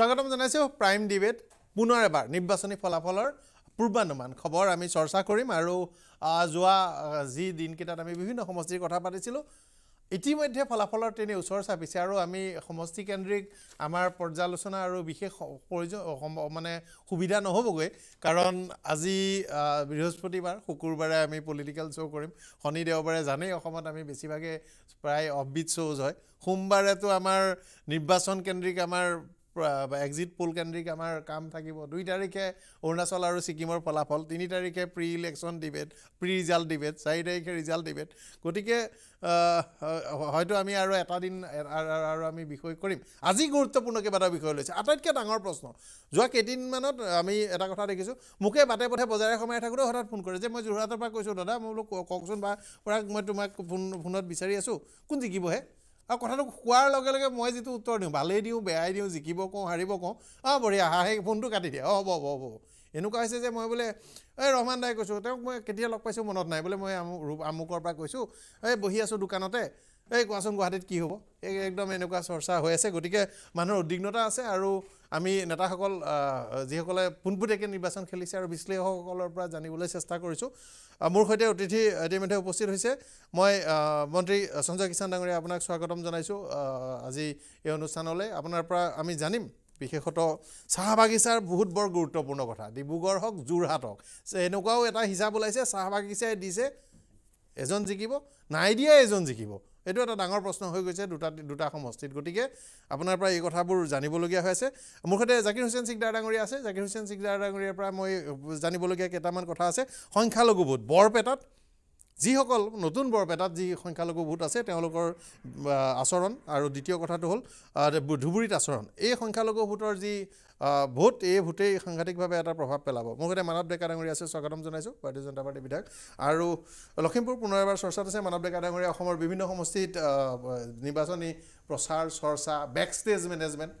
স্বাগতম জানাইছোঁ prime debate পুনৰ এবাৰ নিৰ্বাচনী ফলাফলৰ পূৰ্বানুমান খবৰ আমি চৰ্চা কৰিম আৰু যোৱা যি দিনকেইটাত আমি বিভিন্ন সমষ্টিৰ কথা পাতিছিলোঁ ইতিমধ্যে ফলাফলৰ তেনে ওচৰ চাপিছে আৰু আমি সমষ্টিকেন্দ্ৰিক আমাৰ পৰ্যালোচনা আৰু বিশেষ প্ৰয়োজন মানে সুবিধা নহ'বগৈ কাৰণ আজি বৃহস্পতিবাৰ শুকুৰবাৰে আমি পলিটিকেল শ্ব' কৰিম শনি দেওবাৰে জানেই অসমত আমি বেছিভাগে প্ৰায় অফবিট শ্ব'জ হয় সোমবাৰেতো আমাৰ নিৰ্বাচন কেন্দ্ৰিক আমাৰ এক্সিট পোল কেন্দ্ৰিক আমাৰ কাম থাকিব দুই তাৰিখে অৰুণাচল আৰু ছিকিমৰ ফলাফল তিনি তাৰিখে pre election debate pre result debate চাৰি তাৰিখে ৰিজাল্ট ডিবেট গতিকে হয়তো আমি আৰু এটা দিন আৰু আমি বিষয় কৰিম আজি গুৰুত্বপূৰ্ণ কেইবাটাও বিষয় লৈছে আটাইতকৈ ডাঙৰ প্ৰশ্ন যোৱা কেইদিনমানত আমি এটা কথা দেখিছোঁ মোকে বাটে পথে বজাৰে সোমাই থাকোঁতেও হঠাৎ ফোন কৰে যে মই যোৰহাটৰ পৰা কৈছোঁ দাদা মই বোলো কওকচোন বা পৰা মই তোমাক ফোন ফোনত বিচাৰি আছোঁ কোন জিকিবহে আৰু কথাটো কোৱাৰ লগে লগে মই যিটো উত্তৰ দিওঁ ভালেই দিওঁ বেয়াই দিওঁ জিকিব কওঁ হাৰিব কওঁ অঁ বঢ়িয়া হাঁহে ফোনটো কাটি দিয়ে অঁ হ'ব হ'ব হ'ব এনেকুৱা হৈছে যে মই বোলে এই ৰহমান দাই কৈছোঁ তেওঁক মই কেতিয়া লগ পাইছোঁ মনত নাই বোলে মই আমুক আমুকৰ পৰা কৈছোঁ এই বহি আছোঁ দোকানতে এই কোৱাচোন গুৱাহাটীত কি হ'ব এই একদম এনেকুৱা চৰ্চা হৈ আছে গতিকে মানুহৰ উদ্বিগ্নতা আছে আৰু আমি নেতাসকল যিসকলে পোনপটীয়াকৈ নিৰ্বাচন খেলিছে আৰু বিশ্লেষকসকলৰ পৰা জানিবলৈ চেষ্টা কৰিছোঁ মোৰ সৈতে অতিথি ইতিমধ্যে উপস্থিত হৈছে মই মন্ত্ৰী সঞ্জয় কিষাণ ডাঙৰীয়া আপোনাক স্বাগতম জনাইছোঁ আজি এই অনুষ্ঠানলৈ আপোনাৰ পৰা আমি জানিম বিশেষত চাহ বাগিচাৰ বহুত বৰ গুৰুত্বপূৰ্ণ কথা ডিব্ৰুগড় হওক যোৰহাট হওক এনেকুৱাও এটা হিচাপ ওলাইছে চাহ বাগিচাই দিছে এজন জিকিব নাই দিয়াই এজন জিকিব এইটো এটা ডাঙৰ প্ৰশ্ন হৈ গৈছে দুটা দুটা সমষ্টিত গতিকে আপোনাৰ পৰা এই কথাবোৰ জানিবলগীয়া হৈ আছে মোৰ সৈতে জাকিৰ হুছেইন চিকদাৰ ডাঙৰীয়া আছে জাকিৰ হুছেইন চিকদাৰ ডাঙৰীয়াৰ পৰা মই জানিবলগীয়া কেইটামান কথা আছে সংখ্যালঘুবোধ বৰপেটাত যিসকল নতুন বৰপেটাত যি সংখ্যালঘু ভোট আছে তেওঁলোকৰ আচৰণ আৰু দ্বিতীয় কথাটো হ'ল ধুবুৰীত আচৰণ এই সংখ্যালঘু ভোটৰ যি ভোট এই ভোটেই সাংঘাতিকভাৱে এটা প্ৰভাৱ পেলাব মোৰ সৈতে মানৱ ডেকা ডাঙৰীয়া আছে স্বাগতম জনাইছোঁ ভাৰতীয় জনতা পাৰ্টিৰ বিধায়ক আৰু লখিমপুৰ পুনৰ এবাৰ চৰ্চাত আছে মানৱ ডেকা ডাঙৰীয়া অসমৰ বিভিন্ন সমষ্টিত নিৰ্বাচনী প্ৰচাৰ চৰ্চা বেক ষ্টেজ মেনেজমেণ্ট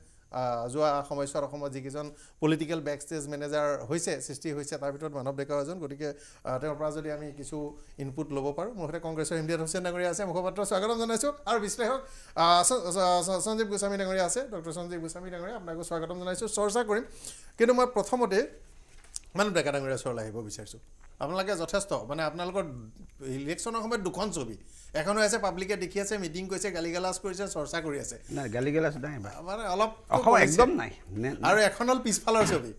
যোৱা সময়ছোৱাত অসমত যিকেইজন পলিটিকেল বেক ষ্টেজ মেনেজাৰ হৈছে সৃষ্টি হৈছে তাৰ ভিতৰত মানৱ ডেকা এজন গতিকে তেওঁৰ পৰা যদি আমি কিছু ইনপুট ল'ব পাৰোঁ মোৰ সৈতে কংগ্ৰেছৰ ইণ্ডিয়ান হুছেন ডাঙৰীয়া আছে মুখপাত্ৰ স্বাগতম জনাইছোঁ আৰু বিশ্লেষক সঞ্জীৱ গোস্বামী ডাঙৰীয়া আছে ডক্টৰ সঞ্জীৱ গোস্বামী ডাঙৰীয়া আপোনাকো স্বাগতম জনাইছোঁ চৰ্চা কৰিম কিন্তু মই প্ৰথমতে মানৱ ডেকা ডাঙৰীয়া চৰলৈ আহিব বিচাৰিছোঁ আপোনালোকে যথেষ্ট মানে আপোনালোকৰ ইলেকশ্যনৰ সময়ত দুখন ছবি এখন হৈ আছে পাব্লিকে দেখি আছে মিটিং কৰিছে গালি গালাজ কৰিছে চৰ্চা কৰি আছে নাই গালি গালাজ নাই আমাৰ অলপ অসম একদম নাই আৰু এখন হ'ল পিছফালৰ ছবি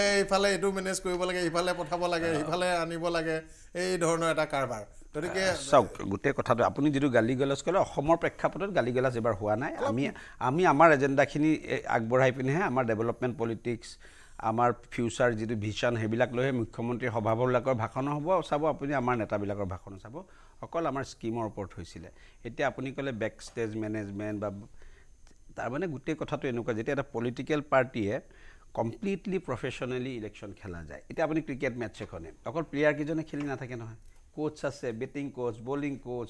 এই এইফালে এইটো মেনেজ কৰিব লাগে ইফালে পঠাব লাগে সিফালে আনিব লাগে এই ধৰণৰ এটা কাৰবাৰ গতিকে চাওক গোটেই কথাটো আপুনি যিটো গালি গালাজ ক'লে অসমৰ প্ৰেক্ষাপটত গালি গালাজ এইবাৰ হোৱা নাই আমি আমি আমাৰ এজেণ্ডাখিনি আগবঢ়াই পিনেহে আমাৰ ডেভেলপমেণ্ট পলিটিক্স আমাৰ ফিউচাৰ যিটো ভিছন সেইবিলাক লৈহে মুখ্যমন্ত্ৰী সভাবিলাকৰ ভাষণো হ'ব চাব আপুনি আমাৰ নেতাবিলাকৰ ভাষণো চাব অকল আমাৰ স্কীমৰ ওপৰত হৈছিলে এতিয়া আপুনি ক'লে বেক ষ্টেজ মেনেজমেণ্ট বা তাৰমানে গোটেই কথাটো এনেকুৱা যেতিয়া এটা পলিটিকেল পাৰ্টীয়ে কমপ্লিটলি প্ৰফেচনেলি ইলেকশ্যন খেলা যায় এতিয়া আপুনি ক্ৰিকেট মেটছ এখনে অকল প্লেয়াৰকেইজনে খেলি নাথাকে নহয় কোচ আছে বেটিং কোচ বলিং কোচ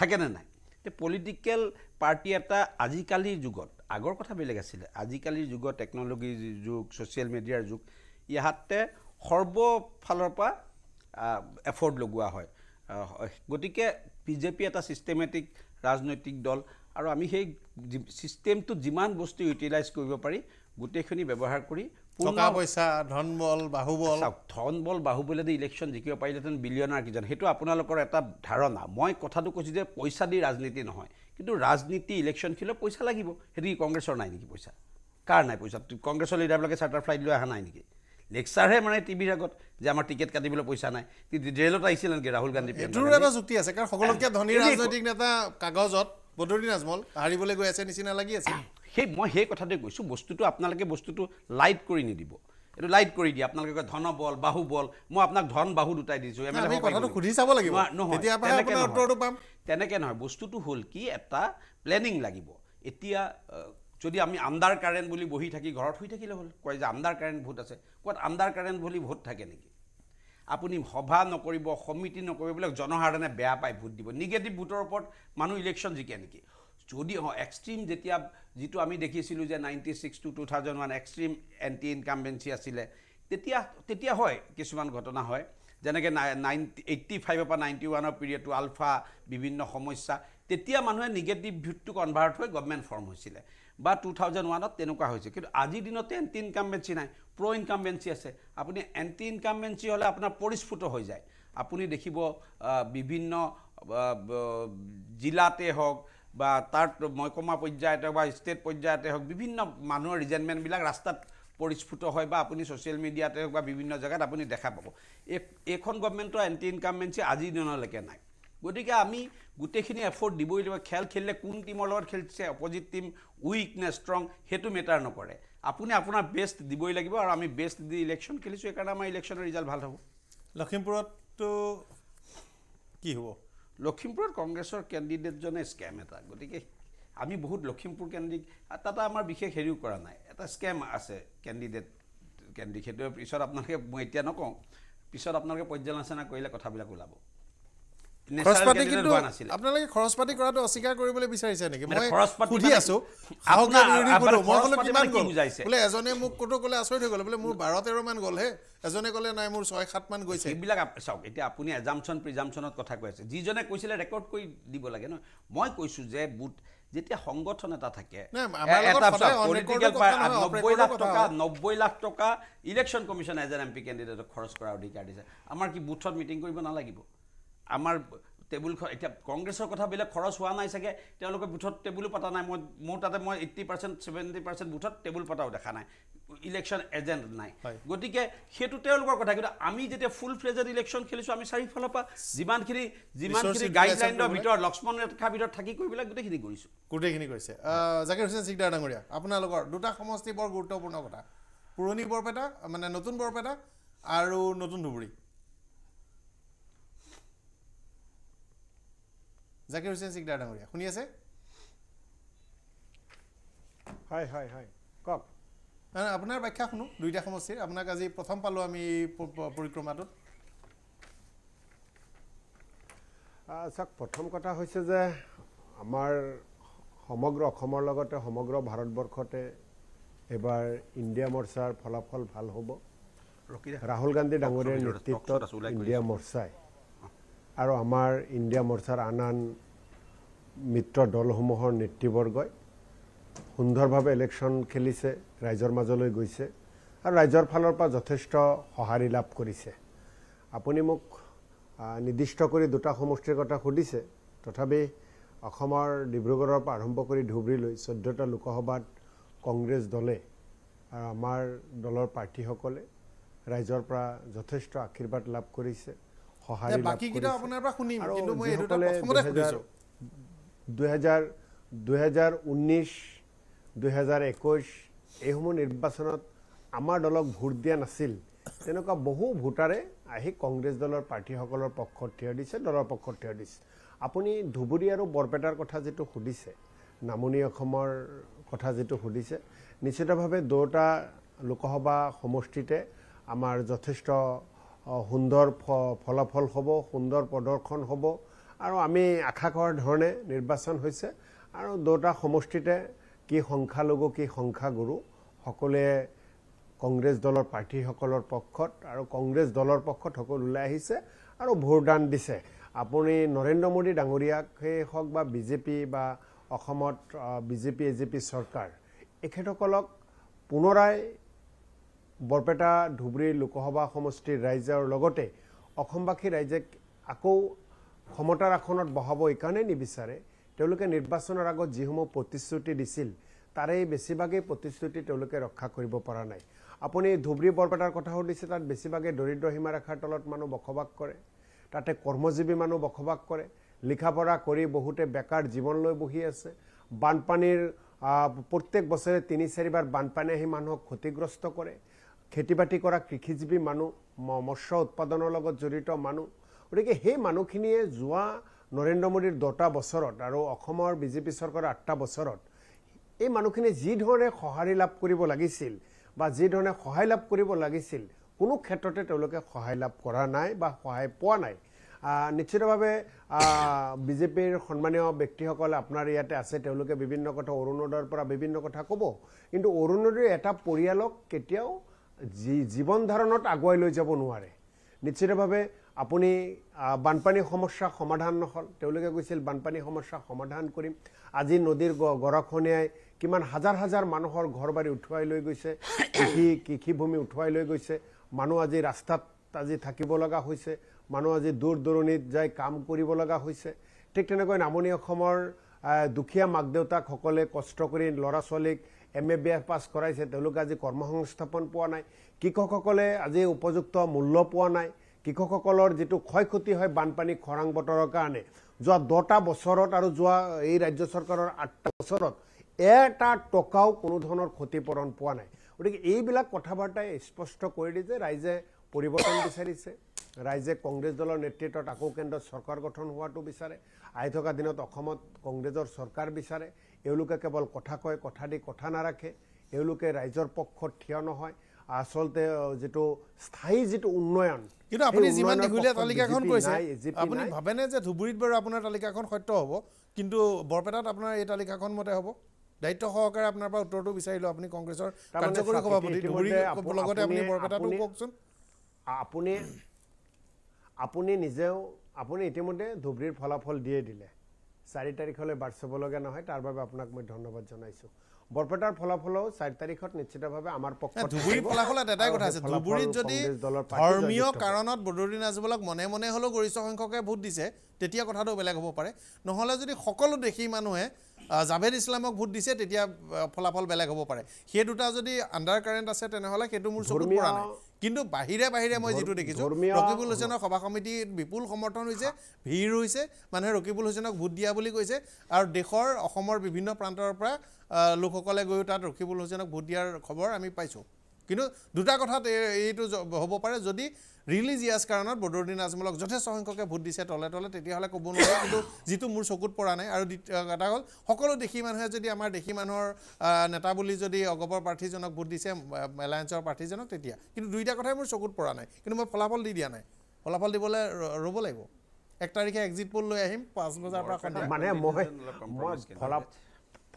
থাকেনে নাই এতিয়া পলিটিকেল পাৰ্টি এটা আজিকালিৰ যুগত আগৰ কথা বেলেগ আছিলে আজিকালিৰ যুগত টেকন'লজিৰ যুগ ছ'চিয়েল মিডিয়াৰ যুগ ইয়াতে সৰ্বফালৰ পৰা এফৰ্ট লগোৱা হয় গতিকে বিজেপি এটা ছিষ্টেমেটিক ৰাজনৈতিক দল আৰু আমি সেই ছিষ্টেমটোত যিমান বস্তু ইউটিলাইজ কৰিব পাৰি গোটেইখিনি ব্যৱহাৰ কৰি টকা পইচা ধন বল বাহুবল ধন বল বাহুবলে দি ইলেকশ্যন জিকিব পাৰিলেহেঁতেন বিলিয়নাৰ কিজন সেইটো আপোনালোকৰ এটা ধাৰণা মই কথাটো কৈছোঁ যে পইচা দি ৰাজনীতি নহয় কিন্তু ৰাজনীতি ইলেকশ্যন খেলিলে পইচা লাগিব সেইটো কি কংগ্ৰেছৰ নাই নেকি পইচা কাৰ নাই পইচা কংগ্ৰেছৰ লিডাৰবিলাকে চাৰ্টাৰ ফ্লাইট লৈ অহা নাই নেকি লেকচাৰহে মানে টিভিৰ আগত যে আমাৰ টিকেট কাটিবলৈ পইচা নাই ৰেলত আহিছিল নেকি ৰাহুল গান্ধী এইটোৰ এটা যুটি আছে কাৰণ সকলোতকৈ ধনী ৰাজনৈতিক নেতা কাগজত বদৰী নাজমল হাৰিবলৈ গৈ আছে নিচিনা লাগি আছে সেই মই সেই কথাটোৱে কৈছোঁ বস্তুটো আপোনালোকে বস্তুটো লাইট কৰি নিদিব এইটো লাইট কৰি দিয়ে আপোনালোকে ধন বল বাহু বল মই আপোনাক ধন বাহু দুটাই দিছোঁ সুধি চাব লাগিব নহয় তেনেকৈ নহয় বস্তুটো হ'ল কি এটা প্লেনিং লাগিব এতিয়া যদি আমি আণ্ডাৰ কাৰেণ্ট বুলি বহি থাকি ঘৰত শুই থাকিলে হ'ল কয় যে আণ্ডাৰ কাৰেণ্ট ভোট আছে ক'ত আণ্ডাৰ কাৰেণ্ট বুলি ভোট থাকে নেকি আপুনি সভা নকৰিব সমিতি নকৰিব এইবিলাক জনসাধাৰণে বেয়া পায় ভোট দিব নিগেটিভ ভোটৰ ওপৰত মানুহ ইলেকশ্যন জিকে নেকি যদি অঁ এক্সট্ৰিম যেতিয়া যিটো আমি দেখিছিলোঁ যে ninety six to two thousand one extreme anti incumbency আছিলে তেতিয়া তেতিয়া হয় কিছুমান ঘটনা হয় যেনেকৈ নাইণ্টি এইট্টি ফাইভৰ পৰা নাইণ্টি ওৱানৰ পিৰিয়ডটো আলফা বিভিন্ন সমস্যা তেতিয়া মানুহে নিগেটিভ ভিউটটো কনভাৰ্ট হৈ গভমেণ্ট ফৰ্ম হৈছিলে বা টু থাউজেণ্ড ওৱানত তেনেকুৱা হৈছে কিন্তু আজিৰ দিনতে এণ্টি ইনকামবেঞ্চি নাই প্ৰ' ইনকামবেঞ্চি আছে আপুনি এণ্টি ইনকামবেঞ্চি হ'লে আপোনাৰ পৰিস্ফুট হৈ যায় আপুনি দেখিব বিভিন্ন জিলাতে হওক বা তাত মহকুমা পৰ্যায়তে বা ষ্টেট পৰ্যায়তে হওক বিভিন্ন মানুহৰ ৰিজেণ্টমেণ্টবিলাক ৰাস্তাত পৰিস্ফুট হয় বা আপুনি ছ'চিয়েল মিডিয়াতে হওক বা বিভিন্ন জেগাত আপুনি দেখা পাব এই এইখন গভমেণ্টৰ এণ্টি ইনকামবেঞ্চি আজিৰ দিনলৈকে নাই গতিকে আমি গোটেইখিনি এফৰ্ট দিবই লাগিব খেল খেলিলে কোন টীমৰ লগত খেলিছে অপজিট টীম উইক নে ষ্ট্ৰং সেইটো মেটাৰ নকৰে আপুনি আপোনাৰ বেষ্ট দিবই লাগিব আৰু আমি বেষ্ট দি ইলেকশ্যন খেলিছোঁ সেইকাৰণে আমাৰ ইলেকশ্যনৰ ৰিজাল্ট ভাল হ'ব লখিমপুৰততো কি হ'ব লখিমপুৰত কংগ্ৰেছৰ কেণ্ডিডেটজনে স্কেম এটা গতিকে আমি বহুত লখিমপুৰ কেন্দ্ৰিক তাতে আমাৰ বিশেষ হেৰিও কৰা নাই এটা স্কেম আছে কেণ্ডিডেট কেন্দ্ৰিক সেইটোৱে পিছত আপোনালোকে মই এতিয়া নকওঁ পিছত আপোনালোকে পৰ্যালোচনা কৰিলে কথাবিলাক ওলাব আপোনালোকে খৰচ পাতি কৰাটো অস্বীকাৰ কৰিবলৈ বিচাৰিছে নেকি মই সুধি আছো বোলে এজনে মোক ক'তো ক'লে আচৰিত হৈ গ'লে বোলে মোৰ বাৰ তেৰমান গ'লহে এজনে ক'লে নাই মোৰ ছয় সাতমান গৈছে এইবিলাক চাওক এতিয়া আপুনি এজামচন প্ৰিজামচনত কথা কৈ আছে যিজনে কৈছিলে ৰেকৰ্ড কৰি দিব লাগে ন মই কৈছোঁ যে বুট যেতিয়া সংগঠন এটা থাকে নব্বৈ লাখ টকা নব্বৈ লাখ টকা ইলেকশ্যন কমিশ্যনে এজন এম পি কেণ্ডিডেটক খৰচ কৰাৰ অধিকাৰ দিছে আমাৰ কি বুথত মিটিং কৰিব নালাগিব আমাৰ টেবুলখন এতিয়া কংগ্ৰেছৰ কথাবিলাক খৰচ হোৱা নাই চাগে তেওঁলোকে বুথত টেবুলো পতা নাই মই মোৰ তাতে মই এইট্টি পাৰ্চেণ্ট ছেভেণ্টি পাৰ্চেণ্ট বুথত টেবুল পতাও দেখা নাই ইলেকশ্যন এজেণ্ট নাই গতিকে সেইটো তেওঁলোকৰ কথা কিন্তু আমি যেতিয়া ফুল ফ্লেজেড ইলেকশ্যন খেলিছোঁ আমি চাৰিওফালৰ পৰা যিমানখিনি যিমানখিনি গাইডলাইনৰ ভিতৰত লক্ষ্মণ ৰেখাৰ ভিতৰত থাকি পেলাই গোটেইখিনি কৰিছোঁ গোটেইখিনি কৰিছে জাকিৰ হুছেন চিকদাৰ ডাঙৰীয়া আপোনালোকৰ দুটা সমষ্টি বৰ গুৰুত্বপূৰ্ণ কথা পুৰণি বৰপেটা মানে নতুন বৰপেটা আৰু নতুন ধুবুৰী জাকির হোসেন সিকদার ডাঙরিয়া শুনি আছে হাই হাই হাই কক মানে আপনার ব্যাখ্যা শুনো দুইটা সমস্যা আপনার আজি প্রথম পালো আমি পরিক্রমাত চাক প্রথম কথা হৈছে যে আমার সমগ্র লগতে সমগ্ৰ ভাৰতবৰ্ষতে এইবাৰ ইণ্ডিয়া মৰ্চাৰ ফলাফল ভাল হব ৰাহুল গান্ধী ডাঙৰীয়াৰ নেতৃত্বত ইণ্ডিয়া মৰ্চাই আৰু আমাৰ ইণ্ডিয়া মৰ্চাৰ আন আন মিত্ৰ দলসমূহৰ নেতৃবৰ্গই সুন্দৰভাৱে ইলেকশ্যন খেলিছে ৰাইজৰ মাজলৈ গৈছে আৰু ৰাইজৰ ফালৰ পৰা যথেষ্ট সঁহাৰি লাভ কৰিছে আপুনি মোক নিৰ্দিষ্ট কৰি দুটা সমষ্টিৰ কথা সুধিছে তথাপি অসমৰ ডিব্ৰুগড়ৰ পৰা আৰম্ভ কৰি ধুবুৰীলৈ চৈধ্যটা লোকসভাত কংগ্ৰেছ দলে আৰু আমাৰ দলৰ প্ৰাৰ্থীসকলে ৰাইজৰ পৰা যথেষ্ট আশীৰ্বাদ লাভ কৰিছে সহায় দুহেজাৰ দুহেজাৰ উনৈছ আমাৰ দলক ভোট দিয়া নাছিল তেনেকুৱা বহু ভোটাৰে আহি কংগ্ৰেছ দলৰ প্ৰাৰ্থীসকলৰ পক্ষত থিয় দিছে দলৰ পক্ষত থিয় দিছে আপুনি ধুবুৰী আৰু বৰপেটাৰ কথা যিটো সুধিছে নামনি অসমৰ কথা যিটো সুধিছে নিশ্চিতভাৱে দুয়োটা লোকসভা সমষ্টিতে আমাৰ যথেষ্ট সুন্দৰ ফলাফল হ'ব সুন্দৰ প্ৰদৰ্শন হ'ব আৰু আমি আশা কৰাৰ ধৰণে নিৰ্বাচন হৈছে আৰু দুটা সমষ্টিতে কি সংখ্যালঘু কি সংখ্যাগুৰু সকলোৱে কংগ্ৰেছ দলৰ প্ৰাৰ্থীসকলৰ পক্ষত আৰু কংগ্ৰেছ দলৰ পক্ষত সকলো ওলাই আহিছে আৰু ভোটদান দিছে আপুনি নৰেন্দ্ৰ মোদী ডাঙৰীয়াকেই হওক বা বিজেপি বা অসমত বিজেপি এ জে পি চৰকাৰ এখেতসকলক পুনৰাই বৰপেটা ধুবুৰী লোকসভা সমষ্টিৰ ৰাইজৰ লগতে অসমবাসী ৰাইজে আকৌ ক্ষমতাৰ আসনত বহাব এইকাৰণে নিবিচাৰে নিৰ্বাচনেৰ আগত যুক্ত প্ৰতিশ্ৰুতি দিছিল তাৰে বেশিৰভাগই প্ৰতিশ্ৰুতি ৰক্ষা কৰব পৰা নাই আপনি ধুবরী বরপেটার কথা শুনেছে তাদের বেশিরভাগে দরিদ্র সীমারেখার তলত মানুষ বসবাস করে তাতে কর্মজীবী মানুষ বসবাস করে লিখাপড়া করে বহুতে বেকার জীবন লৈ বহি আছে বানপানীর প্রত্যেক বছরে তিন চারিবার বানপানী আহি মানুষ ক্ষতিগ্রস্ত করে খেতি বাতি করা কৃষিজীবী মানুষ মৎস্য উৎপাদনের জড়িত মানুষ গতিকে সেই মানুহখিনিয়ে যোৱা নৰেন্দ্ৰ মোদীৰ দহটা বছৰত আৰু অসমৰ বিজেপি চৰকাৰৰ আঠটা বছৰত এই মানুহখিনিয়ে যিধৰণে সঁহাৰি লাভ কৰিব লাগিছিল বা যিধৰণে সহায় লাভ কৰিব লাগিছিল কোনো ক্ষেত্ৰতে তেওঁলোকে সহায় লাভ কৰা নাই বা সহায় পোৱা নাই নিশ্চিতভাৱে বিজেপিৰ সন্মানীয় ব্যক্তিসকল আপোনাৰ ইয়াতে আছে তেওঁলোকে বিভিন্ন কথা অৰুণোদয়ৰ পৰা বিভিন্ন কথা ক'ব কিন্তু অৰুণোদয়ৰ এটা পৰিয়ালক কেতিয়াও জীৱন ধাৰণত আগুৱাই লৈ যাব নোৱাৰে নিশ্চিতভাৱে আপুনি বানপানী সমস্যা সমাধান নহ'ল তেওঁলোকে কৈছিল বানপানী সমস্যা সমাধান কৰিম আজি নদীৰ গৰখনীয়াই কিমান হাজাৰ হাজাৰ মানুহৰ ঘৰ বাৰী উঠুৱাই লৈ গৈছে কৃষি কৃষিভূমি উঠুৱাই লৈ গৈছে মানুহ আজি ৰাস্তাত আজি থাকিব লগা হৈছে মানুহ আজি দূৰ দূৰণিত যাই কাম কৰিব লগা হৈছে ঠিক তেনেকৈ নামনি অসমৰ দুখীয়া মাক দেউতাকসকলে কষ্ট কৰি ল'ৰা ছোৱালীক এম এ বি এ পাছ কৰাইছে তেওঁলোকে আজি কৰ্ম সংস্থাপন পোৱা নাই কৃষকসকলে আজি উপযুক্ত মূল্য পোৱা নাই কৃষকসকলৰ যিটো ক্ষয় ক্ষতি হয় বানপানী খৰাং বতৰৰ কাৰণে যোৱা দহটা বছৰত আৰু যোৱা এই ৰাজ্য চৰকাৰৰ আঠটা বছৰত এটা টকাও কোনো ধৰণৰ ক্ষতিপূৰণ পোৱা নাই গতিকে এইবিলাক কথা বাৰ্তাই স্পষ্ট কৰি দিয়ে যে ৰাইজে পৰিৱৰ্তন বিচাৰিছে ৰাইজে কংগ্ৰেছ দলৰ নেতৃত্বত আকৌ কেন্দ্ৰত চৰকাৰ গঠন হোৱাটো বিচাৰে আহি থকা দিনত অসমত কংগ্ৰেছৰ চৰকাৰ বিচাৰে এওঁলোকে কেৱল কথা কয় কথা দি কথা নাৰাখে এওঁলোকে ৰাইজৰ পক্ষত থিয় নহয় আসলতে যেটো স্থায়ী যেটো উন্নয়ন কিন্তু আপুনি যিমান দীঘলীয়া তালিকাখন কৈছে আপুনি ভাবেনে যে ধুবুৰীত বাৰু আপোনাৰ তালিকাখন সত্য হ'ব কিন্তু বৰপেটাত আপোনাৰ এই তালিকাখন মতে হ'ব দায়িত্ব সহকাৰে আপোনাৰ পৰা উত্তৰটো বিচাৰি আপুনি কংগ্ৰেছৰ কাৰ্যকৰী সভাপতি লগতে আপুনি বৰপেটাতো কওকচোন আপুনি আপুনি নিজেও আপুনি ইতিমধ্যে ধুবুৰীৰ ফলাফল দিয়ে দিলে চাৰি তাৰিখলৈ বাট চাব লগা নহয় তাৰ বাবে আপোনাক মই ধন্যবাদ জনাইছোঁ বৰপেটাৰ ফলাফলো চাৰি তাৰিখত নিশ্চিতভাৱে আমাৰ পক্ষ ধুবুৰীৰ ফলাফলত এটাই কথা আছে ধুবুৰীত যদি ধৰ্মীয় কাৰণত বদৰুদ্দিন আজমলক মনে মনে হ'লেও গৰিষ্ঠ সংখ্যকে ভোট দিছে তেতিয়া কথাটো বেলেগ হ'ব পাৰে নহ'লে যদি সকলো দেশী মানুহে জাভেদ ইছলামক ভোট দিছে তেতিয়া ফলাফল বেলেগ হ'ব পাৰে সেই দুটা যদি আণ্ডাৰ কাৰেণ্ট আছে তেনেহ'লে সেইটো মোৰ চকুত পৰা নাই কিন্তু বাহিৰে বাহিৰে মই যিটো দেখিছোঁ ৰকিবুল হুছেইনৰ সভা সমিতিত বিপুল সমৰ্থন হৈছে ভিৰ হৈছে মানুহে ৰকিবুল হুছেইনক ভোট দিয়া বুলি কৈছে আৰু দেশৰ অসমৰ বিভিন্ন প্ৰান্তৰ পৰা লোকসকলে গৈও তাত ৰকিবুল হুছেইনক ভোট দিয়াৰ খবৰ আমি পাইছোঁ কিন্তু দুটা কথাত এইটো হ'ব পাৰে যদি ৰিলিজ কাৰণত বদৰুদ্দিন আজমলক যথেষ্ট সংখ্যকে ভোট দিছে তলে তলে তেতিয়াহ'লে ক'ব নোৱাৰে কিন্তু যিটো মোৰ চকুত পৰা নাই আৰু দ্বিতীয় এটা হ'ল সকলো দেশী মানুহে যদি আমাৰ দেশী মানুহৰ নেতা বুলি যদি অগপৰ প্ৰাৰ্থীজনক ভোট দিছে এলায়েঞ্চৰ প্ৰাৰ্থীজনক তেতিয়া কিন্তু দুইটা কথাই মোৰ চকুত পৰা নাই কিন্তু মই ফলাফল দি দিয়া নাই ফলাফল দিবলৈ ৰ'ব লাগিব এক তাৰিখে এক্সিট পল লৈ আহিম পাঁচ বজাৰ পৰা মানে মই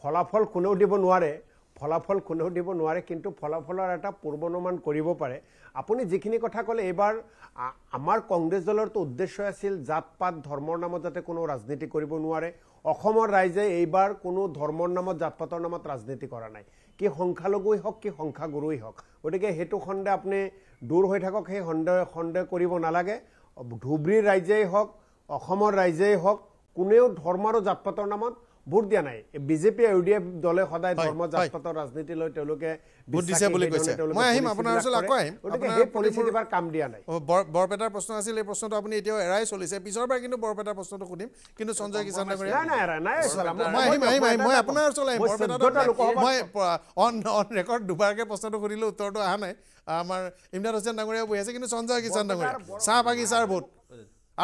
ফলাফল কোনেও দিব নোৱাৰে ফলাফল কোনেও দিব নোৱাৰে কিন্তু ফলাফলৰ এটা পূৰ্বানুমান কৰিব পাৰে আপুনি যিখিনি কথা ক'লে এইবাৰ আমাৰ কংগ্ৰেছ দলৰতো উদ্দেশ্য আছিল জাত পাত ধৰ্মৰ নামত যাতে কোনো ৰাজনীতি কৰিব নোৱাৰে অসমৰ ৰাইজে এইবাৰ কোনো ধৰ্মৰ নামত জাত পাতৰ নামত ৰাজনীতি কৰা নাই কি সংখ্যালঘুৱেই হওক কি সংখ্যাগুৰুৱেই হওক গতিকে সেইটো সন্দেহ আপুনি দূৰ হৈ থাকক সেই সন্দেহ সন্দেহ কৰিব নালাগে ধুবুৰীৰ ৰাইজেই হওক অসমৰ ৰাইজেই হওক কোনেও ধৰ্ম আৰু জাত পাতৰ নামত ভোট দিয়া নাই বিজেপি ইউ ডি এফ দলে সদায় ধৰ্ম জাতপাতৰ ৰাজনীতি লৈ তেওঁলোকে বৰপেটাৰ প্ৰশ্ন আছিল এই প্ৰশ্নটো আপুনি এতিয়াও এৰাই চলিছে পিছৰ বাৰ কিন্তু বৰপেটাৰ প্ৰশ্নটো সুধিম কিন্তু সঞ্জয় কিষাণ মই আপোনাৰ ওচৰলৈ মই অন অন ৰেকৰ্ড দুবাৰকে প্ৰশ্নটো সুধিলোঁ উত্তৰটো অহা নাই আমাৰ ইমৰাদ হুছেন ডাঙৰীয়া বহি আছে কিন্তু সঞ্জয় কিষাণ ডাঙৰীয়া চাহ বাগিচাৰ ভোট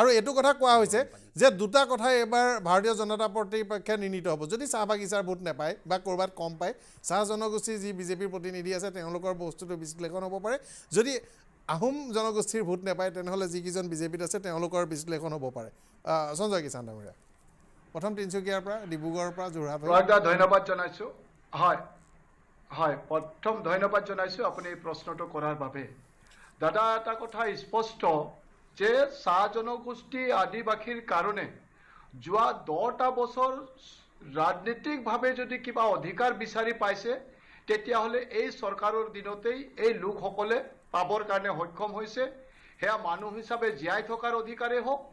আৰু এইটো কথা কোৱা হৈছে যে দুটা কথাই এবাৰ ভাৰতীয় জনতা পাৰ্টিৰ পক্ষে নিৰ্ণীত হ'ব যদি চাহ বাগিচাৰ ভোট নাপায় বা ক'ৰবাত কম পায় চাহ জনগোষ্ঠীৰ যি বিজেপিৰ প্ৰতিনিধি আছে তেওঁলোকৰ বস্তুটো বিশ্লেষণ হ'ব পাৰে যদি আহোম জনগোষ্ঠীৰ ভোট নাপায় তেনেহ'লে যিকেইজন বিজেপিত আছে তেওঁলোকৰ বিশ্লেষণ হ'ব পাৰে সঞ্জয় কিষাণ ডাঙৰীয়া প্ৰথম তিনিচুকীয়াৰ পৰা ডিব্ৰুগড়ৰ পৰা যোৰহাট ধন্যবাদ জনাইছোঁ হয় হয় প্ৰথম ধন্যবাদ জনাইছোঁ আপুনি এই প্ৰশ্নটো কৰাৰ বাবে দাদা এটা কথা স্পষ্ট যে চাহ জনগোষ্ঠী আদিবাসীৰ কাৰণে যোৱা দহটা বছৰ ৰাজনীতিকভাৱে যদি কিবা অধিকাৰ বিচাৰি পাইছে তেতিয়াহ'লে এই চৰকাৰৰ দিনতেই এই লোকসকলে পাবৰ কাৰণে সক্ষম হৈছে সেয়া মানুহ হিচাপে জীয়াই থকাৰ অধিকাৰেই হওক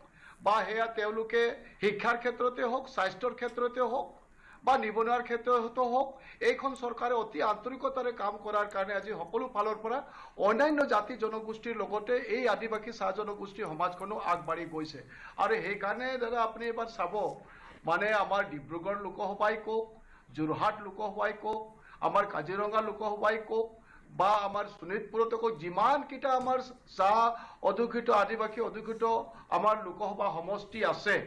বা সেয়া তেওঁলোকে শিক্ষাৰ ক্ষেত্ৰতে হওক স্বাস্থ্যৰ ক্ষেত্ৰতে হওক বা নিবনুৱাৰ ক্ষেত্ৰতো হওক এইখন চৰকাৰে অতি আন্তৰিকতাৰে কাম কৰাৰ কাৰণে আজি সকলো ফালৰ পৰা অন্যান্য জাতি জনগোষ্ঠীৰ লগতে এই আদিবাসী চাহ জনগোষ্ঠী সমাজখনো আগবাঢ়ি গৈছে আৰু সেইকাৰণে দাদা আপুনি এবাৰ চাব মানে আমাৰ ডিব্ৰুগড় লোকসভাই কওক যোৰহাট লোকসভাই কওক আমাৰ কাজিৰঙা লোকসভাই কওক বা আমাৰ শোণিতপুৰতে কওক যিমানকেইটা আমাৰ চাহ অধিকৃত আদিবাসী অধিকৃত আমাৰ লোকসভা সমষ্টি আছে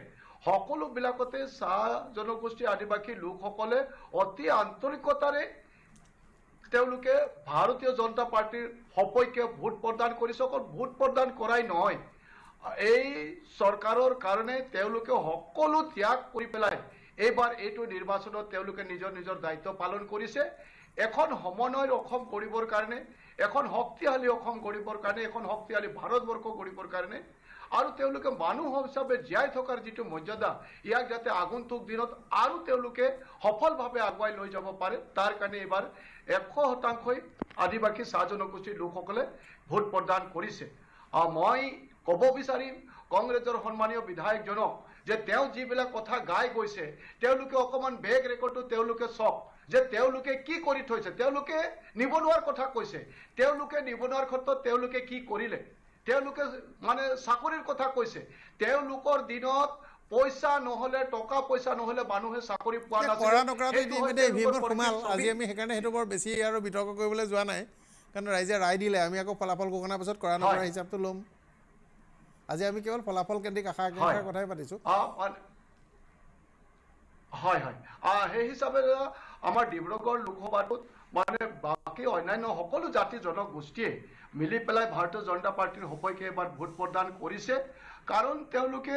সকলোবিলাকতে চাহ জনগোষ্ঠীৰ আদিবাসী লোকসকলে অতি আন্তৰিকতাৰে তেওঁলোকে ভাৰতীয় জনতা পাৰ্টীৰ সপক্ষে ভোট প্ৰদান কৰিছে অকল ভোট প্ৰদান কৰাই নহয় এই চৰকাৰৰ কাৰণে তেওঁলোকে সকলো ত্যাগ কৰি পেলাই এইবাৰ এইটো নিৰ্বাচনত তেওঁলোকে নিজৰ নিজৰ দায়িত্ব পালন কৰিছে এখন সমন্বয়ৰ অসম গঢ়িবৰ কাৰণে এখন শক্তিশালী অসম গঢ়িবৰ কাৰণে এখন শক্তিশালী ভাৰতবৰ্ষ গঢ়িবৰ কাৰণে আৰু তেওঁলোকে মানুহ হিচাপে জীয়াই থকাৰ যিটো মৰ্যাদা ইয়াক যাতে আগন্তুক দিনত আৰু তেওঁলোকে সফলভাৱে আগুৱাই লৈ যাব পাৰে তাৰ কাৰণে এইবাৰ এশ শতাংশই আদিবাসী চাহ জনগোষ্ঠীৰ লোকসকলে ভোট প্ৰদান কৰিছে আৰু মই ক'ব বিচাৰিম কংগ্ৰেছৰ সন্মানীয় বিধায়কজনক যে তেওঁ যিবিলাক কথা গাই গৈছে তেওঁলোকে অকণমান বেগ ৰেকৰ্ডটো তেওঁলোকে চাওক যে তেওঁলোকে কি কৰি থৈছে তেওঁলোকে নিবনুৱাৰ কথা কৈছে তেওঁলোকে নিবনুৱাৰ ক্ষেত্ৰত তেওঁলোকে কি কৰিলে তেওঁলোকে মানে চাকৰিৰ কথা কৈছে তেওঁলোকৰ দিনত পইচা নহ'লে টকা পইচা নহ'লে মানুহে চাকৰি পোৱা নাছিল আজি আমি সেইকাৰণে সেইটো বৰ বেছি আৰু বিতৰ্ক কৰিবলৈ যোৱা নাই কাৰণ ৰাইজে ৰায় দিলে আমি আকৌ ফলাফল ঘোষণাৰ পাছত কৰা নকৰা হিচাপটো ল'ম আজি আমি কেৱল ফলাফল কেন্দ্ৰিক আশা আকাংক্ষাৰ কথাই পাতিছোঁ হয় হয় সেই হিচাপে আমাৰ ডিব্ৰুগড় লোকসভাটোত মানে বাকী অন্যান্য সকলো জাতি জনগোষ্ঠীয়ে মিলি পেলাই ভাৰতীয় জনতা পাৰ্টীৰ সপক্ষে এবাৰ ভোট প্ৰদান কৰিছে কাৰণ তেওঁলোকে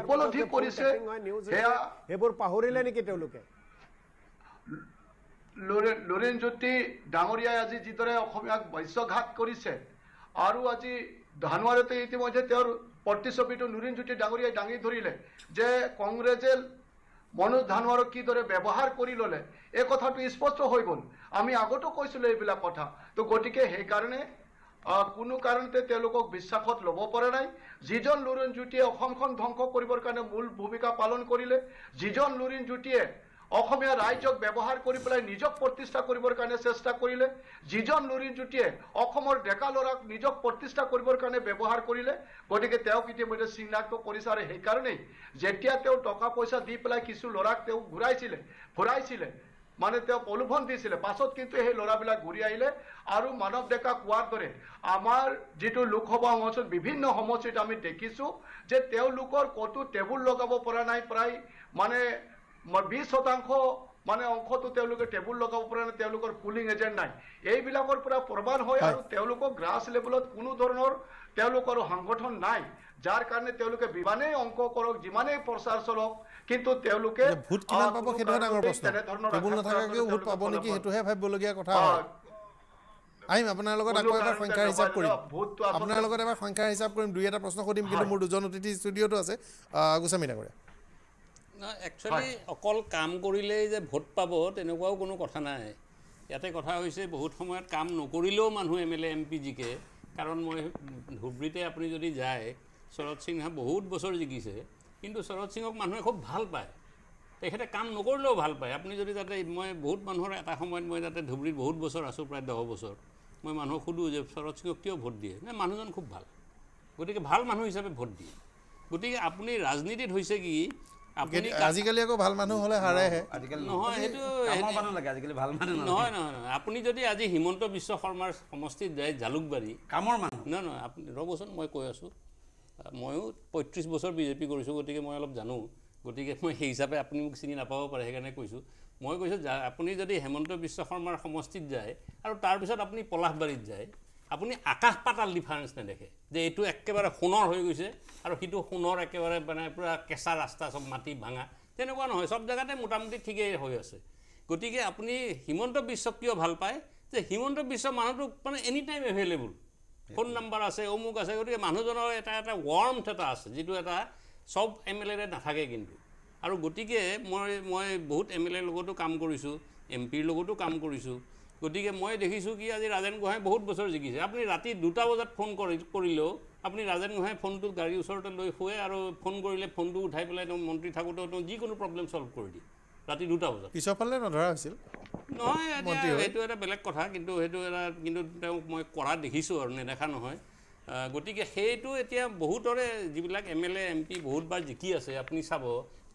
উপলব্ধি কৰিছে পাহৰিলে নেকি তেওঁলোকে লুৰেণ জ্যোতি ডাঙৰীয়াই আজি যিদৰে অসমীয়াক বিশ্বঘাত কৰিছে আৰু আজি ধানুৱাৰতে ইতিমধ্যে তেওঁৰ প্ৰতিচ্ছবিটো নুৰিণ জ্যোতি ডাঙৰীয়াই দাঙি ধৰিলে যে কংগ্ৰেছে মনোজ ধানুৱাৰক কিদৰে ব্যৱহাৰ কৰি ল'লে এই কথাটো স্পষ্ট হৈ গ'ল আমি আগতো কৈছিলোঁ এইবিলাক কথা তো গতিকে সেইকাৰণে কোনো কাৰণতে তেওঁলোকক বিশ্বাসত ল'ব পৰা নাই যিজন লুৰিণ জ্যোতিয়ে অসমখন ধ্বংস কৰিবৰ কাৰণে মূল ভূমিকা পালন কৰিলে যিজন লুৰিণ জ্যোতিয়ে অসমীয়া ৰাইজক ব্যৱহাৰ কৰি পেলাই নিজক প্ৰতিষ্ঠা কৰিবৰ কাৰণে চেষ্টা কৰিলে যিজন লুৰিণ জ্যোতিয়ে অসমৰ ডেকা ল'ৰাক নিজক প্ৰতিষ্ঠা কৰিবৰ কাৰণে ব্যৱহাৰ কৰিলে গতিকে তেওঁক ইতিমধ্যে চিনাক্ত কৰিছে আৰু সেইকাৰণেই যেতিয়া তেওঁ টকা পইচা দি পেলাই কিছু ল'ৰাক তেওঁ ঘূৰাইছিলে ঘূৰাইছিলে মানে তেওঁ প্ৰলোভন দিছিলে পাছত কিন্তু সেই ল'ৰাবিলাক ঘূৰি আহিলে আৰু মানৱ ডেকা কোৱাৰ দৰে আমাৰ যিটো লোকসভা সমষ্টিত বিভিন্ন সমষ্টিত আমি দেখিছোঁ যে তেওঁলোকৰ ক'তো টেবুল লগাব পৰা নাই প্ৰায় মানে বিশ শতাংশ মানে অংশটো তেওঁলোকে টেবুল লগাব পৰা নাই তেওঁলোকৰ পুলিং এজেণ্ট নাই এইবিলাকৰ পৰা প্ৰমাণ হয় আৰু তেওঁলোকৰ গ্ৰাছ লেভেলত কোনো ধৰণৰ তেওঁলোকৰ সংগঠন নাই যাৰ কাৰণে তেওঁলোকে যিমানেই অংক কৰক যিমানেই প্ৰচাৰ চলক কিন্তু তেওঁলোকে ভোট কিমান পাব সেইটোহে ডাঙৰ প্ৰশ্ন কেৱল নাথাকাকৈ ভোট পাব নেকি সেইটোহে ভাবিবলগীয়া কথা আহিম আপোনাৰ লগত আকৌ এবাৰ সংখ্যা হিচাপ কৰিম আপোনাৰ লগত এবাৰ সংখ্যা হিচাপ কৰিম দুই এটা প্ৰশ্ন সুধিম কিন্তু মোৰ দুজন অতিথি ষ্টুডিঅ'টো আছে গোস্বামী ডাঙৰে নাগৰে একচুৱেলি অকল কাম কৰিলেই যে ভোট পাব তেনেকুৱাও কোনো কথা নাই ইয়াতে কথা হৈছে বহুত সময়ত কাম নকৰিলেও মানুহ M L A M P জিকে কাৰণ মই ধুবুৰীতে আপুনি যদি যায় শৰৎ সিংহা বহুত বছৰ জিকিছে কিন্তু শৰৎ সিঙক মানুহে খুব ভাল পায় তেখেতে কাম নকৰিলেও ভাল পায় আপুনি যদি তাতে মই বহুত মানুহৰ এটা সময়ত মই তাতে ধুবুৰীত বহুত বছৰ আছোঁ প্ৰায় দহ বছৰ মই মানুহক সোধোঁ যে শৰত সিঙক কিয় ভোট দিয়ে নে মানুহজন খুব ভাল গতিকে ভাল মানুহ হিচাপে ভোট দিয়ে গতিকে আপুনি ৰাজনীতিত হৈছে কি আপুনি আজিকালি আকৌ ভাল মানুহ হ'লে হাৰেহে নহয় সেইটো আজিকালি ভাল মানুহ নহয় নহয় আপুনি যদি আজি হিমন্ত বিশ্ব শৰ্মাৰ সমষ্টিত যায় জালুকবাৰী কামৰ মানুহ নহয় নহয় আপুনি ৰ'বচোন মই কৈ আছোঁ ময়ো পঁয়ত্ৰিছ বছৰ বিজেপি কৰিছোঁ গতিকে মই অলপ জানো গতিকে মই সেই হিচাপে আপুনি মোক চিনি নাপাব পাৰে সেইকাৰণে কৈছোঁ মই কৈছোঁ যা আপুনি যদি হেমন্ত বিশ্ব শৰ্মাৰ সমষ্টিত যায় আৰু তাৰপিছত আপুনি পলাশবাৰীত যায় আপুনি আকাশ পাতাল ডিফাৰেঞ্চ নেদেখে যে এইটো একেবাৰে সোণৰ হৈ গৈছে আৰু সিটো সোণৰ একেবাৰে মানে পূৰা কেঁচা ৰাস্তা চব মাটি ভাঙা তেনেকুৱা নহয় চব জেগাতে মোটামুটি ঠিকেই হৈ আছে গতিকে আপুনি হিমন্ত বিশ্বক কিয় ভাল পায় যে হিমন্ত বিশ্ব মানুহটো মানে any time available phone number আছে অমুক আছে গতিকে মানুহজনৰ এটা এটা ৱৰ্মথ এটা আছে যিটো এটা চব এম এল এ নাথাকে কিন্তু আৰু গতিকে মই মই বহুত এম এল এৰ লগতো কাম কৰিছোঁ এম পিৰ লগতো কাম কৰিছোঁ গতিকে মই দেখিছোঁ কি আজি ৰাজেন গোহাঁই বহুত বছৰ জিকিছে আপুনি ৰাতি দুটা বজাত ফোন কৰি কৰিলেও আপুনি ৰাজেন গোহাঁই ফোনটো গাড়ীৰ ওচৰতে লৈ শুৱে আৰু ফোন কৰিলে ফোনটো উঠাই পেলাই তেওঁ মন্ত্ৰী থাকোঁতেও তেওঁ যিকোনো প্ৰব্লেম চল্ভ কৰি দিয়ে ৰাতি দুটা বজাত পিছৰ ফালে নধৰা হৈছিল নহয় সেইটো এটা বেলেগ কথা কিন্তু সেইটো এটা কিন্তু তেওঁক মই কৰা দেখিছোঁ আৰু নেদেখা নহয় গতিকে সেইটো এতিয়া বহুতৰে যিবিলাক M L A M P বহুতবাৰ জিকি আছে আপুনি চাব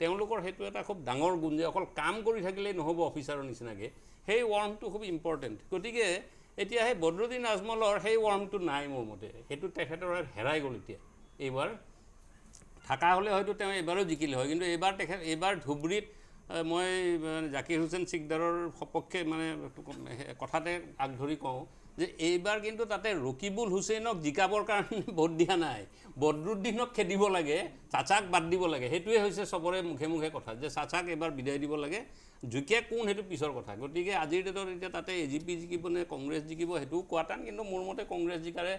তেওঁলোকৰ সেইটো এটা খুব ডাঙৰ গুণ যে অকল কাম কৰি থাকিলেই নহ'ব অফিচাৰৰ নিচিনাকৈ সেই ৱাৰ্মটো খুব ইম্পৰ্টেণ্ট গতিকে এতিয়া সেই বদ্ৰুদ্দিন আজমলৰ সেই ৱাৰ্মটো নাই মোৰ মতে সেইটো তেখেতৰ হেৰাই গ'ল এতিয়া এইবাৰ থকা হ'লে হয়তো তেওঁ এইবাৰো জিকিলে হয় কিন্তু এইবাৰ তেখেত এইবাৰ ধুবুৰীত মই জাকিৰ হুছেইন চিকদাৰৰ সপক্ষে মানে কথাতে আগ ধৰি কওঁ যে এইবাৰ কিন্তু তাতে ৰকিবুল হুছেইনক জিকাবৰ কাৰণে ভোট দিয়া নাই বদৰুদ্দিনক খেদিব লাগে চাচাক বাদ দিব লাগে সেইটোৱে হৈছে চবৰে মুখে মুখে কথা যে চাচাক এইবাৰ বিদায় দিব লাগে জুকিয়ে কোন সেইটো পিছৰ কথা গতিকে আজিৰ ডেটত এতিয়া তাতে এ জি পি জিকিব নে কংগ্ৰেছ জিকিব সেইটোও কোৱা টান কিন্তু মোৰ মতে কংগ্ৰেছ জিকাৰে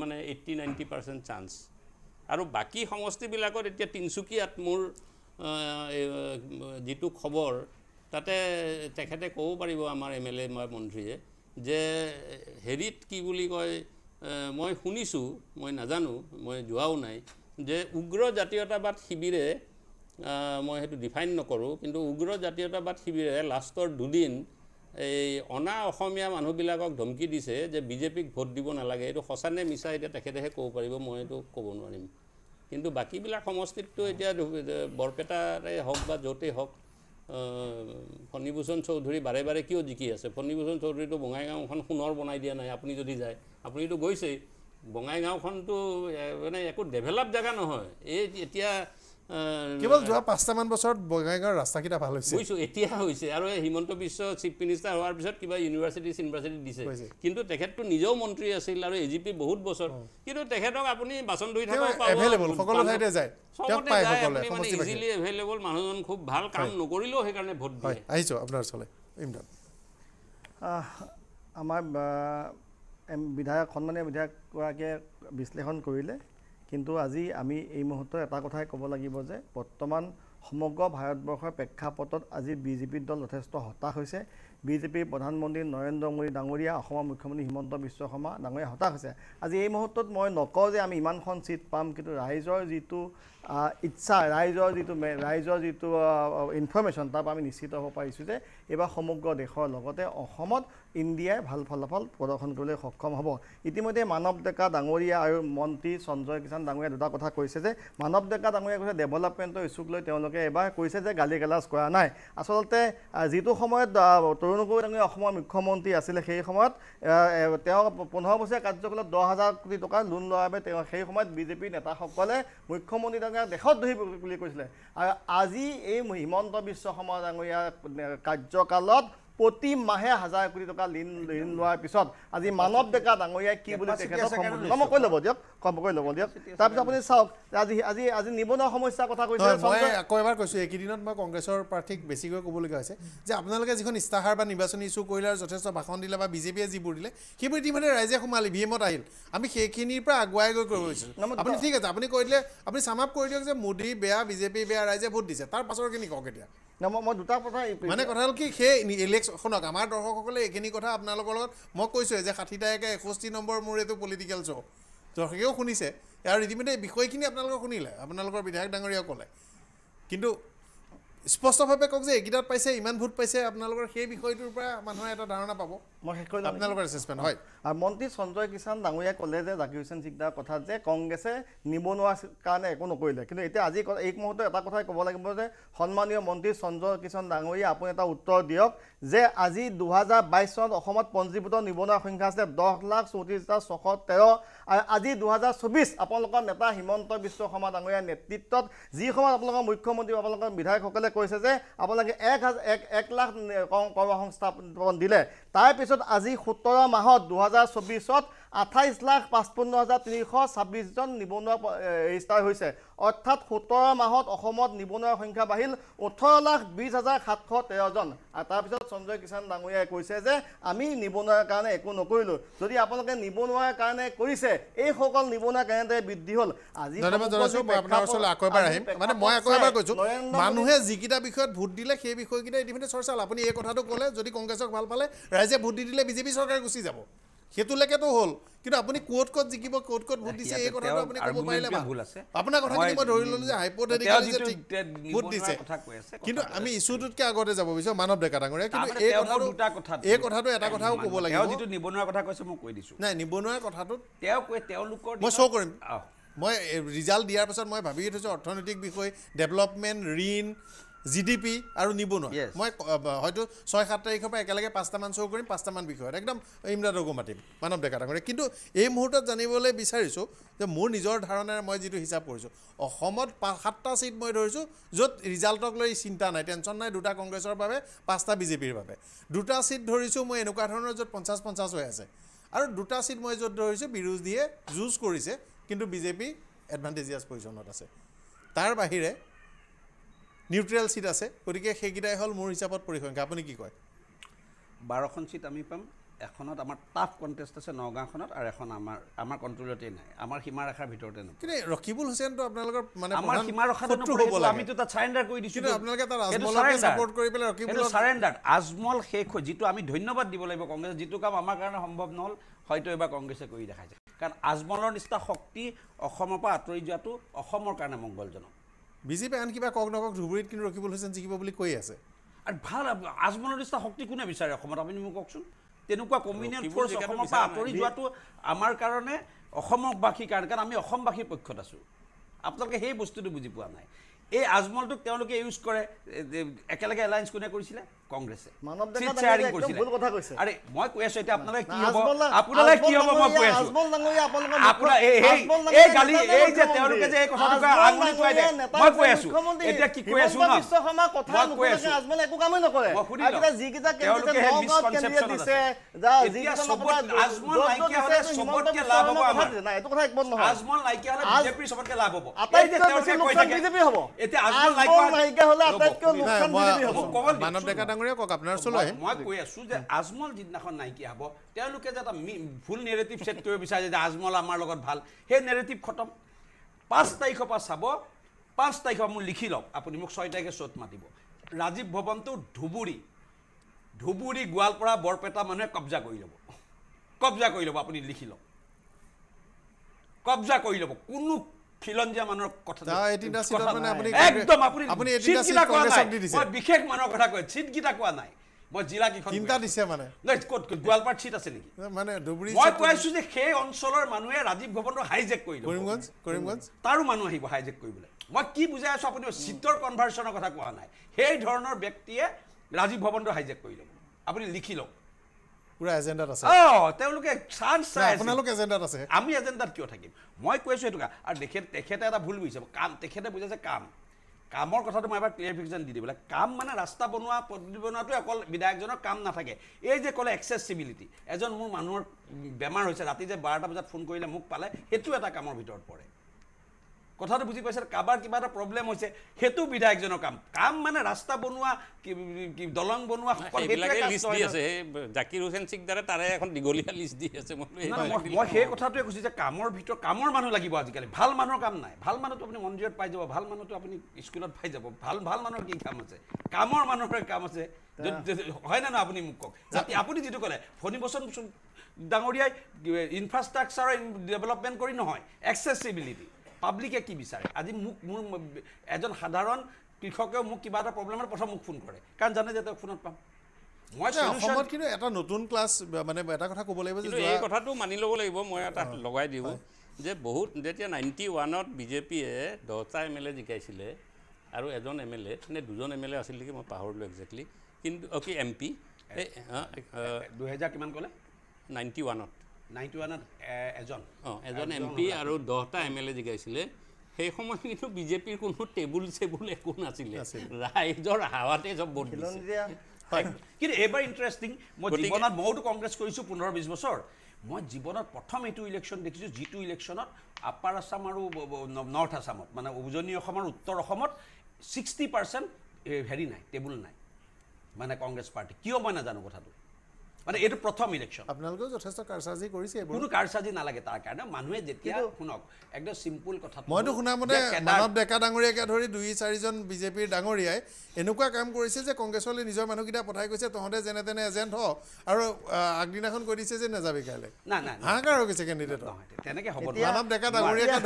মানে এইট্টি নাইণ্টি পাৰ্চেণ্ট চান্স আৰু বাকী সমষ্টিবিলাকত এতিয়া তিনিচুকীয়াত মোৰ যিটো খবৰ তাতে তেখেতে ক'ব পাৰিব আমাৰ এম এল এ মন্ত্ৰীয়ে যে হেৰিত কি বুলি কয় মই শুনিছোঁ মই নাজানো মই যোৱাও নাই যে উগ্ৰ জাতীয়তাবাদ শিবিৰে মই সেইটো ডিফাইন নকৰোঁ কিন্তু উগ্ৰ জাতীয়তাবাদ শিবিৰে লাষ্টৰ দুদিন এই অনা অসমীয়া মানুহবিলাকক ধমকি দিছে যে বিজেপিক ভোট দিব নালাগে এইটো সঁচানে মিছা এতিয়া তেখেতেহে ক'ব পাৰিব মই এইটো ক'ব নোৱাৰিম কিন্তু বাকীবিলাক সমষ্টিততো এতিয়া বৰপেটাৰে হওক বা য'তেই হওক ফণীভূষণ চৌধুৰী বাৰে বাৰে কিয় জিকি আছে ফণীভূষণ চৌধুৰীটো বঙাইগাঁওখন সোণৰ বনাই দিয়া নাই আপুনি যদি যায় আপুনিতো গৈছেই বঙাইগাঁওখনতো মানে একো ডেভেলপ জেগা নহয় এই এতিয়া কেৱল যোৱা পাঁচটামান বছৰত বঙাইগাঁৱৰ ৰাস্তাকেইটা ভাল হৈছে বুজিছোঁ এতিয়া হৈছে আৰু এই হিমন্ত বিশ্ব চিফ মিনিষ্টাৰ হোৱাৰ পিছত কিবা ইউনিভাৰ্চিটি চিউনিভাৰ্চিটি দিছে কিন্তু তেখেততো নিজেও মন্ত্ৰী আছিল আৰু এ জি পি বহুত বছৰ কিন্তু তেখেতক আপুনি বাচন ধুই থাকিব মানুহজন খুব ভাল কাম নকৰিলেও সেইকাৰণে ভোট দিয়ে আহিছোঁ আপোনাৰ ওচৰলৈ আমাৰ বিধায়ক সন্মানীয় বিধায়কগৰাকীয়ে বিশ্লেষণ কৰিলে কিন্তু আজি আমি এই মুহূৰ্তত এটা কথাই ক'ব লাগিব যে বৰ্তমান সমগ্ৰ ভাৰতবৰ্ষৰ প্ৰেক্ষাপটত আজি বিজেপিৰ দল যথেষ্ট হতাশ হৈছে বিজেপিৰ প্ৰধানমন্ত্ৰী নৰেন্দ্ৰ মোদী ডাঙৰীয়া অসমৰ মুখ্যমন্ত্ৰী হিমন্ত বিশ্ব শৰ্মা ডাঙৰীয়া হতাশ হৈছে আজি এই মুহূৰ্তত মই নকওঁ যে আমি ইমানখন ছিট পাম কিন্তু ৰাইজৰ যিটো ইচ্ছা ৰাইজৰ যিটো ৰাইজৰ যিটো ইনফৰ্মেশ্যন তাৰপৰা আমি নিশ্চিত হ'ব পাৰিছোঁ যে এইবাৰ সমগ্ৰ দেশৰ লগতে অসমত ইণ্ডিয়াই ভাল ফলাফল প্ৰদৰ্শন কৰিবলৈ সক্ষম হ'ব ইতিমধ্যে মানৱ ডেকা ডাঙৰীয়া আৰু মন্ত্ৰী সঞ্জয় কিষাণ ডাঙৰীয়া দুটা কথা কৈছে যে মানৱ ডেকা ডাঙৰীয়াই কৈছে ডেভেলপমেণ্টৰ ইচ্যুক লৈ তেওঁলোকে এবাৰ কৈছে যে গালি গালাজ কৰা নাই আচলতে যিটো সময়ত তৰুণ গগৈ ডাঙৰীয়া অসমৰ মুখ্যমন্ত্ৰী আছিলে সেই সময়ত তেওঁ পোন্ধৰ বছৰীয়া কাৰ্যকালত দহ হাজাৰ কোটি টকা লোন লোৱাৰ বাবে তেওঁ সেই সময়ত বিজেপিৰ নেতাসকলে মুখ্যমন্ত্ৰী ডাঙৰীয়াক দেশত ধৰি বুলি কৈছিলে আৰু আজি এই হিমন্ত বিশ্ব শৰ্মা ডাঙৰীয়া কাৰ্যকালত প্ৰতি মাহে হাজাৰ কোটি টকা ঋণ ঋণ লওয়ার পিছত আজি মানব ডেকা ডাঙরিয়ায় কি বলে কম কই লব দিয়ক কম কই লব দিয়ক তারপর আপনি চাওক আজি আজি আজি নিবন সমস্যার কথা কইছে মই আকৌ এবাৰ কৈছো একদিন মই কংগ্ৰেসেৰ প্ৰাৰ্থীক বেশি কৰে কবলগা যে আপোনালোকে যিখন ইস্তাহাৰ বা নিৰ্বাচনী ইস্যু কৰলে যথেষ্ট ভাষণ দিলে বা বিজেপিয়ে যিবোৰ দিলে সেইবোৰ ইতিমধ্যে ৰাইজে সোমালে ভি এমত আহিল আমি সেইখিনিৰ পৰা আগুৱাই গৈ কৰিব গৈছিলো আপুনি ঠিক আছে আপুনি কৈ দিলে আপুনি সামাপ কৰি দিয়ক যে মোদী বেয়া বিজেপি বেয়া ৰাইজে ভোট দিছে তাৰ পাছৰখিনি কওক এতিয়া মানে কথা হ'ল কি সেই শুনক আমাৰ দৰ্শকসকলে এইখিনি কথা আপোনালোকৰ লগত মই কৈছোঁ যে ষাঠিটা একে এষষ্ঠি নম্বৰ মোৰ এইটো পলিটিকেল শ্ব' দৰ্শকেও শুনিছে আৰু ইতিমধ্যে বিষয়খিনি আপোনালোকে শুনিলে আপোনালোকৰ বিধায়ক ডাঙৰীয়াও ক'লে কিন্তু স্পষ্টভাৱে কওক যে এইকেইটাত পাইছে ইমান ভোট পাইছে আপোনালোকৰ সেই বিষয়টোৰ পৰা মানুহে এটা ধাৰণা পাব মই শেষ কৰিম আপোনালোকৰ এচেছমেণ্ট হয় আৰু মন্ত্ৰী সঞ্জয় কিষাণ ডাঙৰীয়াই ক'লে যে জাকিৰ হুছেন সিকদাৰ কথা যে কংগ্ৰেছে নিবনুৱা কাৰণে একো নকৰিলে কিন্তু এতিয়া আজি এই মুহূৰ্তত এটা কথাই ক'ব লাগিব যে সন্মানীয় মন্ত্ৰী সঞ্জয় কিষাণ ডাঙৰীয়া আপুনি এটা উত্তৰ দিয়ক যে আজি দুহেজাৰ বাইছ চনত অসমত পঞ্জীভূত নিবনুৱা সংখ্যা আছিলে দহ লাখ চৌত্ৰিছ হাজাৰ ছশ তেৰ আজি দুহেজাৰ চৌবিছ আপোনালোকৰ নেতা হিমন্ত বিশ্ব শৰ্মা ডাঙৰীয়া নেতৃত্বত যি সময়ত আপোনালোকৰ মুখ্যমন্ত্ৰী আপোনালোকৰ বিধায়কসকলে কৈছে যে আপোনালোকে এক হাজাৰ এক লাখ কৰ্ম সংস্থাপন দিলে তাৰপিছত আজি সোতৰ মাহত দুহেজাৰ চৌবিছত আঠাইছ লাখ পঁচপন্ন হাজাৰ তিনিশ ছাব্বিছজন নিবনুৱা ৰেজিষ্টাৰ হৈছে অৰ্থাৎ সোতৰ মাহত অসমত নিবনুৱাৰ সংখ্যা বাঢ়িল ওঠৰ লাখ বিছ হাজাৰ সাতশ তেৰজন আৰু তাৰপিছত সঞ্জয় কিষাণ ডাঙৰীয়াই কৈছে যে আমি নিবনুৱাৰ কাৰণে একো নকৰিলোঁ যদি আপোনালোকে নিবনুৱাৰ কাৰণে কৰিছে এইসকল নিবনুৱা কেনেদৰে বৃদ্ধি হ'ল আজি মানুহে যিকেইটা বিষয়ত ভোট দিলে সেই বিষয়কেইটা ইতিমধ্যে চৰ্চা হ'ল আপুনি এই কথাটো ক'লে যদি কংগ্ৰেছক ভাল পালে ৰাইজে ভোট দি দিলে বিজেপি চৰকাৰে গুচি যাব সেইটোলৈকেতো হ'ল কিন্তু আপুনি ক'ত ক'ত জিকিব ক'ত ক'ত ভোট দিছে এই কথাটো আপুনি ক'ব পাৰিলে আপোনাৰ কথাখিনি মই ধৰি ল'লোঁ যে হাইপ'থেটিকেলি ভোট দিছে কিন্তু আমি ইছ্যুটোতকৈ আগতে যাব বিচাৰোঁ মানৱ ডেকা ডাঙৰীয়া কিন্তু এই কথাটো এই কথাটো এটা কথাও ক'ব লাগিব যিটো নিবনুৱাৰ কথা কৈছে মই কৈ দিছোঁ নাই নিবনুৱাৰ কথাটোত তেওঁ কৈ তেওঁলোকৰ মই শ্ব' কৰিম মই ৰিজাল্ট দিয়াৰ পাছত মই ভাবি থৈছোঁ অৰ্থনৈতিক বিষয় ডেভেলপমেণ্ট ঋণ জি ডি পি আৰু নিবনুৱা মই হয়তো ছয় সাত তাৰিখৰ পৰা একেলগে পাঁচটামান শ্ব' কৰিম পাঁচটামান বিষয়ত একদম ইমৰাদকো মাতিম মানৱ ডেকা ডাঙৰীয়া কিন্তু এই মুহূৰ্তত জানিবলৈ বিচাৰিছোঁ যে মোৰ নিজৰ ধাৰণাৰে মই যিটো হিচাপ কৰিছোঁ অসমত সাতটা ছিট মই ধৰিছোঁ য'ত ৰিজাল্টক লৈ চিন্তা নাই টেনশ্যন নাই দুটা কংগ্ৰেছৰ বাবে পাঁচটা বিজেপিৰ বাবে দুটা ছিট ধৰিছোঁ মই এনেকুৱা ধৰণৰ য'ত পঞ্চাছ পঞ্চাছ হৈ আছে আৰু দুটা ছিট মই য'ত ধৰিছোঁ বিৰোধীয়ে যুঁজ কৰিছে কিন্তু বিজেপি এডভান্টেজিয়াছ পজিশ্যনত আছে তাৰ বাহিৰে নিউট্ৰেল ছিট আছে গতিকে সেইকেইটাই হ'ল মোৰ হিচাপত পৰিসংখ্যা আপুনি কি কয় বাৰখন ছিট আমি পাম এখনত আমাৰ টাফ কণ্টেষ্ট আছে নগাঁওখনত আৰু এখন আমাৰ আমাৰ কণ্ট্ৰলতে নাই আমাৰ সীমাৰেখাৰ ভিতৰতে নাই কিন্তু ৰকিবুল হুছেইনটো আপোনালোকৰ মানে আমাৰ সীমাৰেখাটো হ'ব লাগে আমিতো তাত চাৰেণ্ডাৰ কৰি দিছোঁ আপোনালোকে তাত আজমলকে ছাপৰ্ট কৰি পেলাই ৰকিবুল চাৰেণ্ডাৰ আজমল শেষ যিটো আমি ধন্যবাদ দিব লাগিব কংগ্ৰেছ যিটো কাম আমাৰ কাৰণে সম্ভৱ নহ'ল হয়তো এইবাৰ কংগ্ৰেছে কৰি দেখাইছে কাৰণ আজমলৰ নিচিনা শক্তি অসমৰ পৰা আঁতৰি যোৱাটো অসমৰ কাৰণে মংগলজনক বিজেপি আন কিবা কওক নকওক ধুবুৰীত কিন্তু ৰখিবলৈ হৈছে জিকিব বুলি কৈ আছে আৰু ভাল আজমলৰ আজমনিষ্ঠা শক্তি কোনে বিচাৰে অসমত আপুনি মোক কওকচোন তেনেকুৱা কম্বিনেণ্ট ফৰ্চ অসমৰ পৰা আঁতৰি যোৱাটো আমাৰ কাৰণে অসমবাসীৰ কাৰণে কাৰণ আমি অসমবাসীৰ পক্ষত আছোঁ আপোনালোকে সেই বস্তুটো বুজি পোৱা নাই এই আজমলটোক তেওঁলোকে ইউজ কৰে একেলগে এলায়েঞ্চ কোনে কৰিছিলে কংগ্রেসে আরে মই কৈ আছো এটা আপনারা কি হব আপনারা কি হব মই কৈ আছো আজমল নাঙ্গই আপনারা আপনারা এই এই গালি এই যে তেওঁলোকে যে এই কথাটো কয় আগুনি কৈ দে মই কৈ আছো এটা কি কৈ আছো না বিশ্বকমা কথা নকৈ আজমল একো কামই নকৰে আজি জি কিটা কেনে তে নগাঁও কেন্দ্ৰীয় দিছে যা জি কিটা আজমল নাইকি হলে সবতকে লাভ হব আমাৰ না এটো কথা একমত নহয় আজমল নাইকি হলে বিজেপি সবতকে লাভ হব আপাই যে তেওঁলোকে কৈ থাকে বিজেপি হব এতিয়া আজমল নাইকি হলে আপাতকে নুকসান বিজেপি হব মানৱ দেখা ডাঙৰীয়া কওক আপোনাৰ ওচৰলৈ মই কৈ আছোঁ যে আজমল যিদিনাখন নাইকিয়া হ'ব তেওঁলোকে যে এটা ভুল নেৰেটিভ ছেট কৰিব বিচাৰে যে আজমল আমাৰ লগত ভাল সেই নেৰেটিভ খতম পাঁচ তাৰিখৰ পৰা চাব পাঁচ তাৰিখৰ মোক লিখি লওক আপুনি মোক ছয় তাৰিখে শ্ব'ত মাতিব ৰাজীৱ ভৱনটো ধুবুৰী ধুবুৰী গোৱালপাৰা বৰপেটা মানুহে কব্জা কৰি ল'ব কব্জা কৰি ল'ব আপুনি লিখি লওক কব্জা কৰি ল'ব কোনো ফিলঞ্জিয়া মানুহৰ কথা মানুহৰ কথা কয় নাই কৈছো যে সেই অঞ্চলৰ মানুহে ৰাজীৱ ভৱনটো হাইজেক কৰিলেগঞ্জ তাৰো মানুহ আহিব হাইজেক কৰিবলৈ মই কি বুজাই আছো আপুনি চিটৰ কথা কোৱা নাই সেই ধৰণৰ ব্যক্তিয়ে ৰাজীৱ ভৱনটো হাইজেক কৰি ল'ব আপুনি লিখি লওক পুৰা এজেণ্ডাত আছে অঁ তেওঁলোকে চান্স চাই আপোনালোকে এজেণ্ডাত আছে আমি এজেণ্ডাত কিয় থাকিম মই কৈছোঁ সেইটো কাম আৰু তেখেত তেখেতে এটা ভুল বুজিছে কাম তেখেতে বুজাইছে কাম কামৰ কথাটো মই এবাৰ ক্লিয়াৰিফিকেশ্যন দি দিবলৈ কাম মানে ৰাস্তা বনোৱা পদ্ধতি বনোৱাটোৱে অকল বিধায়কজনৰ কাম নাথাকে এই যে ক'লে এক্সেচিবিলিটি এজন মোৰ মানুহৰ বেমাৰ হৈছে ৰাতি যে বাৰটা বজাত ফোন কৰিলে মোক পালে সেইটো এটা কামৰ ভিতৰত পৰে কথাটো বুজি পাইছে কাৰোবাৰ কিবা এটা প্ৰব্লেম হৈছে সেইটো বিধায়কজনৰ কাম কাম মানে ৰাস্তা বনোৱা দলং বনোৱা জাকিৰ হুছেন সিং দাৰা তাৰে এখন দীঘলীয়া লিষ্ট দি আছে মই সেই কথাটোৱে কৈছোঁ যে কামৰ ভিতৰত কামৰ মানুহ লাগিব আজিকালি ভাল মানুহৰ কাম নাই ভাল মানুহটো আপুনি মন্দিৰত পাই যাব ভাল মানুহটো আপুনি স্কুলত পাই যাব ভাল ভাল মানুহৰ কি কাম আছে কামৰ মানুহৰ কাম আছে হয় নে নহয় আপুনি মোক কওক আপুনি যিটো ক'লে ফণী বচন ডাঙৰীয়াই ইনফ্ৰাষ্ট্ৰাকচাৰৰ ডেভেলপমেণ্ট কৰি নহয় এক্সেচিবিলিটি পাব্লিকে কি বিচাৰে আজি মোক মোৰ এজন সাধাৰণ কৃষকেও মোক কিবা এটা প্ৰব্লেমত প্ৰথম মোক ফোন কৰে কাৰণ জানে যে তেওঁক ফোনত পাম মই এটা নতুন ক্লাছ মানে এটা কথা ক'ব লাগিব এই কথাটো মানি ল'ব লাগিব মই এটা লগাই দিওঁ যে বহুত যেতিয়া নাইণ্টি ওৱানত বিজেপিয়ে দহটা এম এল এ জিকাইছিলে আৰু এজন এম এল এ দুজন এম এল এ আছিল নেকি মই পাহৰিলোঁ একজেক্টলি কিন্তু অ' কি এম পি দুহেজাৰ কিমান ক'লে নাইণ্টি ওৱানত নাইনটি ওৱানত এজন এম পি আৰু দহটা এম এল এ জিকাইছিলে সেই সময়ত কিন্তু বিজেপিৰ কোনো টেবুল চেবুল একো নাছিলে ৰাইজৰ হাৱাতে চব কিন্তু এইবাৰ ইণ্টাৰেষ্টিং মই জীৱনত ময়োতো কংগ্ৰেছ কৰিছোঁ পোন্ধৰ বিছ বছৰ মই জীৱনত প্ৰথম এইটো ইলেকশ্যন দেখিছোঁ যিটো ইলেকশ্যনত আপাৰ আছাম আৰু নৰ্থ আছামত মানে উজনি অসম আৰু উত্তৰ অসমত ছিক্সটি পাৰ্চেণ্ট হেৰি নাই টেবুল নাই মানে কংগ্ৰেছ পাৰ্টী কিয় মই নাজানো কথাটো মানে এইটো প্ৰথম ইলেকশ্যন আপোনালোকে যথেষ্ট কাৰচাজি কৰিছে কোনো কাৰচাজি নালাগে তাৰ কাৰণে মানুহে যেতিয়া শুনক একদম চিম্পুল কথা মইতো শুনা মতে মানৱ ডেকা ডাঙৰীয়াকে ধৰি দুই চাৰিজন বিজেপিৰ ডাঙৰীয়াই এনেকুৱা কাম কৰিছে যে কংগ্ৰেছলৈ নিজৰ মানুহকেইটা পঠাই গৈছে তহঁতে যেনে তেনে এজেণ্ট হ আৰু আগদিনাখন কৈ দিছে যে নাযাবি কাইলৈ হাহাকাৰ হৈ গৈছে কেণ্ডিডেট তেনেকৈ হ'ব মানৱ ডেকা ডাঙৰীয়াকে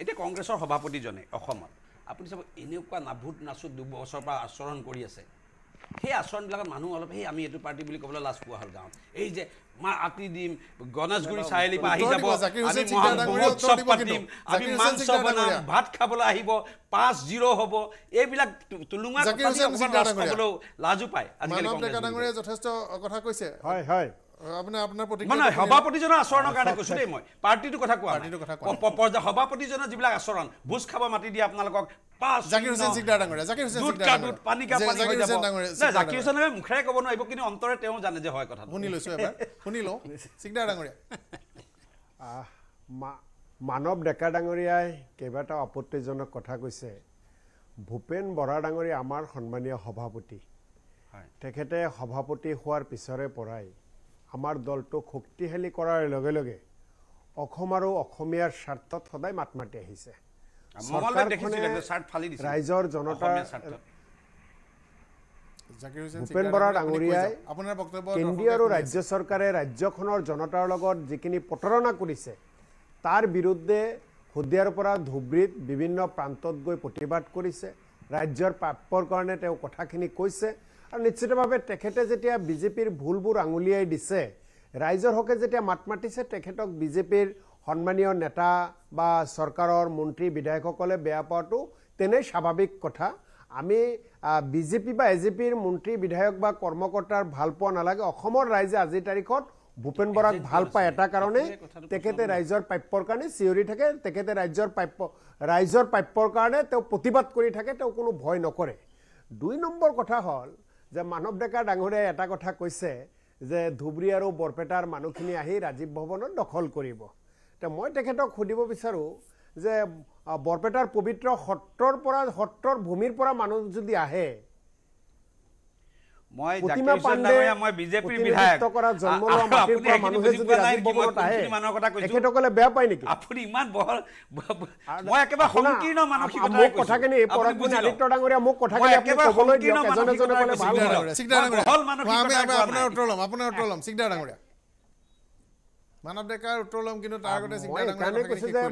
এতিয়া কংগ্ৰেছৰ সভাপতিজনে অসমত আপুনি চাব এনেকুৱা নাভূত নাচু দুবছৰৰ পৰা আচৰণ কৰি আছে সেই আচৰণবিলাকত মানুহ অলপ সেই আমি এইটো পাৰ্টি বুলি ক'বলৈ লাজ পোৱা হ'ল গাঁৱত এই যে মা আতি গণেশগুৰি চাৰিআলি আহি যাব আমি ভাত খাবলৈ আহিব পাঁচ জিৰ' হ'ব এইবিলাক লাজো পায় হয় আপুনি আপোনাৰ প্ৰতি মানে সভাপতিজনৰ আচৰণৰ কাৰণে কৈছো দেই মই পাৰ্টিটোৰ কথা কোৱা পাৰ্টিটোৰ কথা কোৱা পৰ্যায় সভাপতিজনৰ মানৱ ডেকা ডাঙৰীয়াই কেইবাটাও আপত্তিজনক কথা কৈছে ভূপেন বৰা ডাঙৰীয়া আমাৰ সন্মানীয় সভাপতি তেখেতে সভাপতি হোৱাৰ পিছৰে পৰাই আমাৰ দলটোক শক্তিশালী কৰাৰ লগে লগে অসম আৰু অসমীয়াৰ স্বাৰ্থত সদায় মাত মাতি আহিছে ৰাইজৰ জনতাৰ ভূপেন বৰাৰ ডাঙৰীয়াই কেন্দ্ৰীয় আৰু ৰাজ্য চৰকাৰে ৰাজ্যখনৰ জনতাৰ লগত যিখিনি প্ৰতাৰণা কৰিছে তাৰ বিৰুদ্ধে শদিয়াৰ পৰা ধুবুৰীত বিভিন্ন প্ৰান্তত গৈ প্ৰতিবাদ কৰিছে ৰাজ্যৰ প্ৰাপ্যৰ কাৰণে তেওঁ কথাখিনি কৈছে আৰু নিশ্চিতভাৱে তেখেতে যেতিয়া বিজেপিৰ ভুলবোৰ আঙুলিয়াই দিছে ৰাইজৰ হকে যেতিয়া মাত মাতিছে তেখেতক বিজেপিৰ সন্মানীয় নেতা বা চৰকাৰৰ মন্ত্ৰী বিধায়কসকলে বেয়া পোৱাটো তেনেই স্বাভাৱিক কথা আমি বিজেপি বা এ জে পিৰ মন্ত্ৰী বিধায়ক বা কৰ্মকৰ্তাৰ ভাল পোৱা নালাগে অসমৰ ৰাইজে আজিৰ তাৰিখত ভূপেন বৰাক ভাল পায় এটা কাৰণে তেখেতে ৰাইজৰ প্ৰাপ্যৰ কাৰণে চিঞৰি থাকে তেখেতে ৰাজ্যৰ প্ৰাপ্য ৰাইজৰ প্ৰাপ্যৰ কাৰণে তেওঁ প্ৰতিবাদ কৰি থাকে তেওঁ কোনো ভয় নকৰে দুই নম্বৰ কথা হ'ল যে মানৱ ডেকা ডাঙৰীয়াই এটা কথা কৈছে যে ধুবুৰী আৰু বৰপেটাৰ মানুহখিনি আহি ৰাজীৱ ভৱনত দখল কৰিব তে মই তেখেতক সুধিব বিচাৰোঁ যে বৰপেটাৰ পবিত্ৰ সত্ৰৰ পৰা সত্ৰৰ ভূমিৰ পৰা মানুহ যদি আহে মই জাকিৰ পাণ্ডে মই বিজেপিৰ বিধায়ক কৰা জন্ম লোৱা আপুনি এখিনি মানৱ ডেকাৰ উত্তৰ লম কিন্তু যে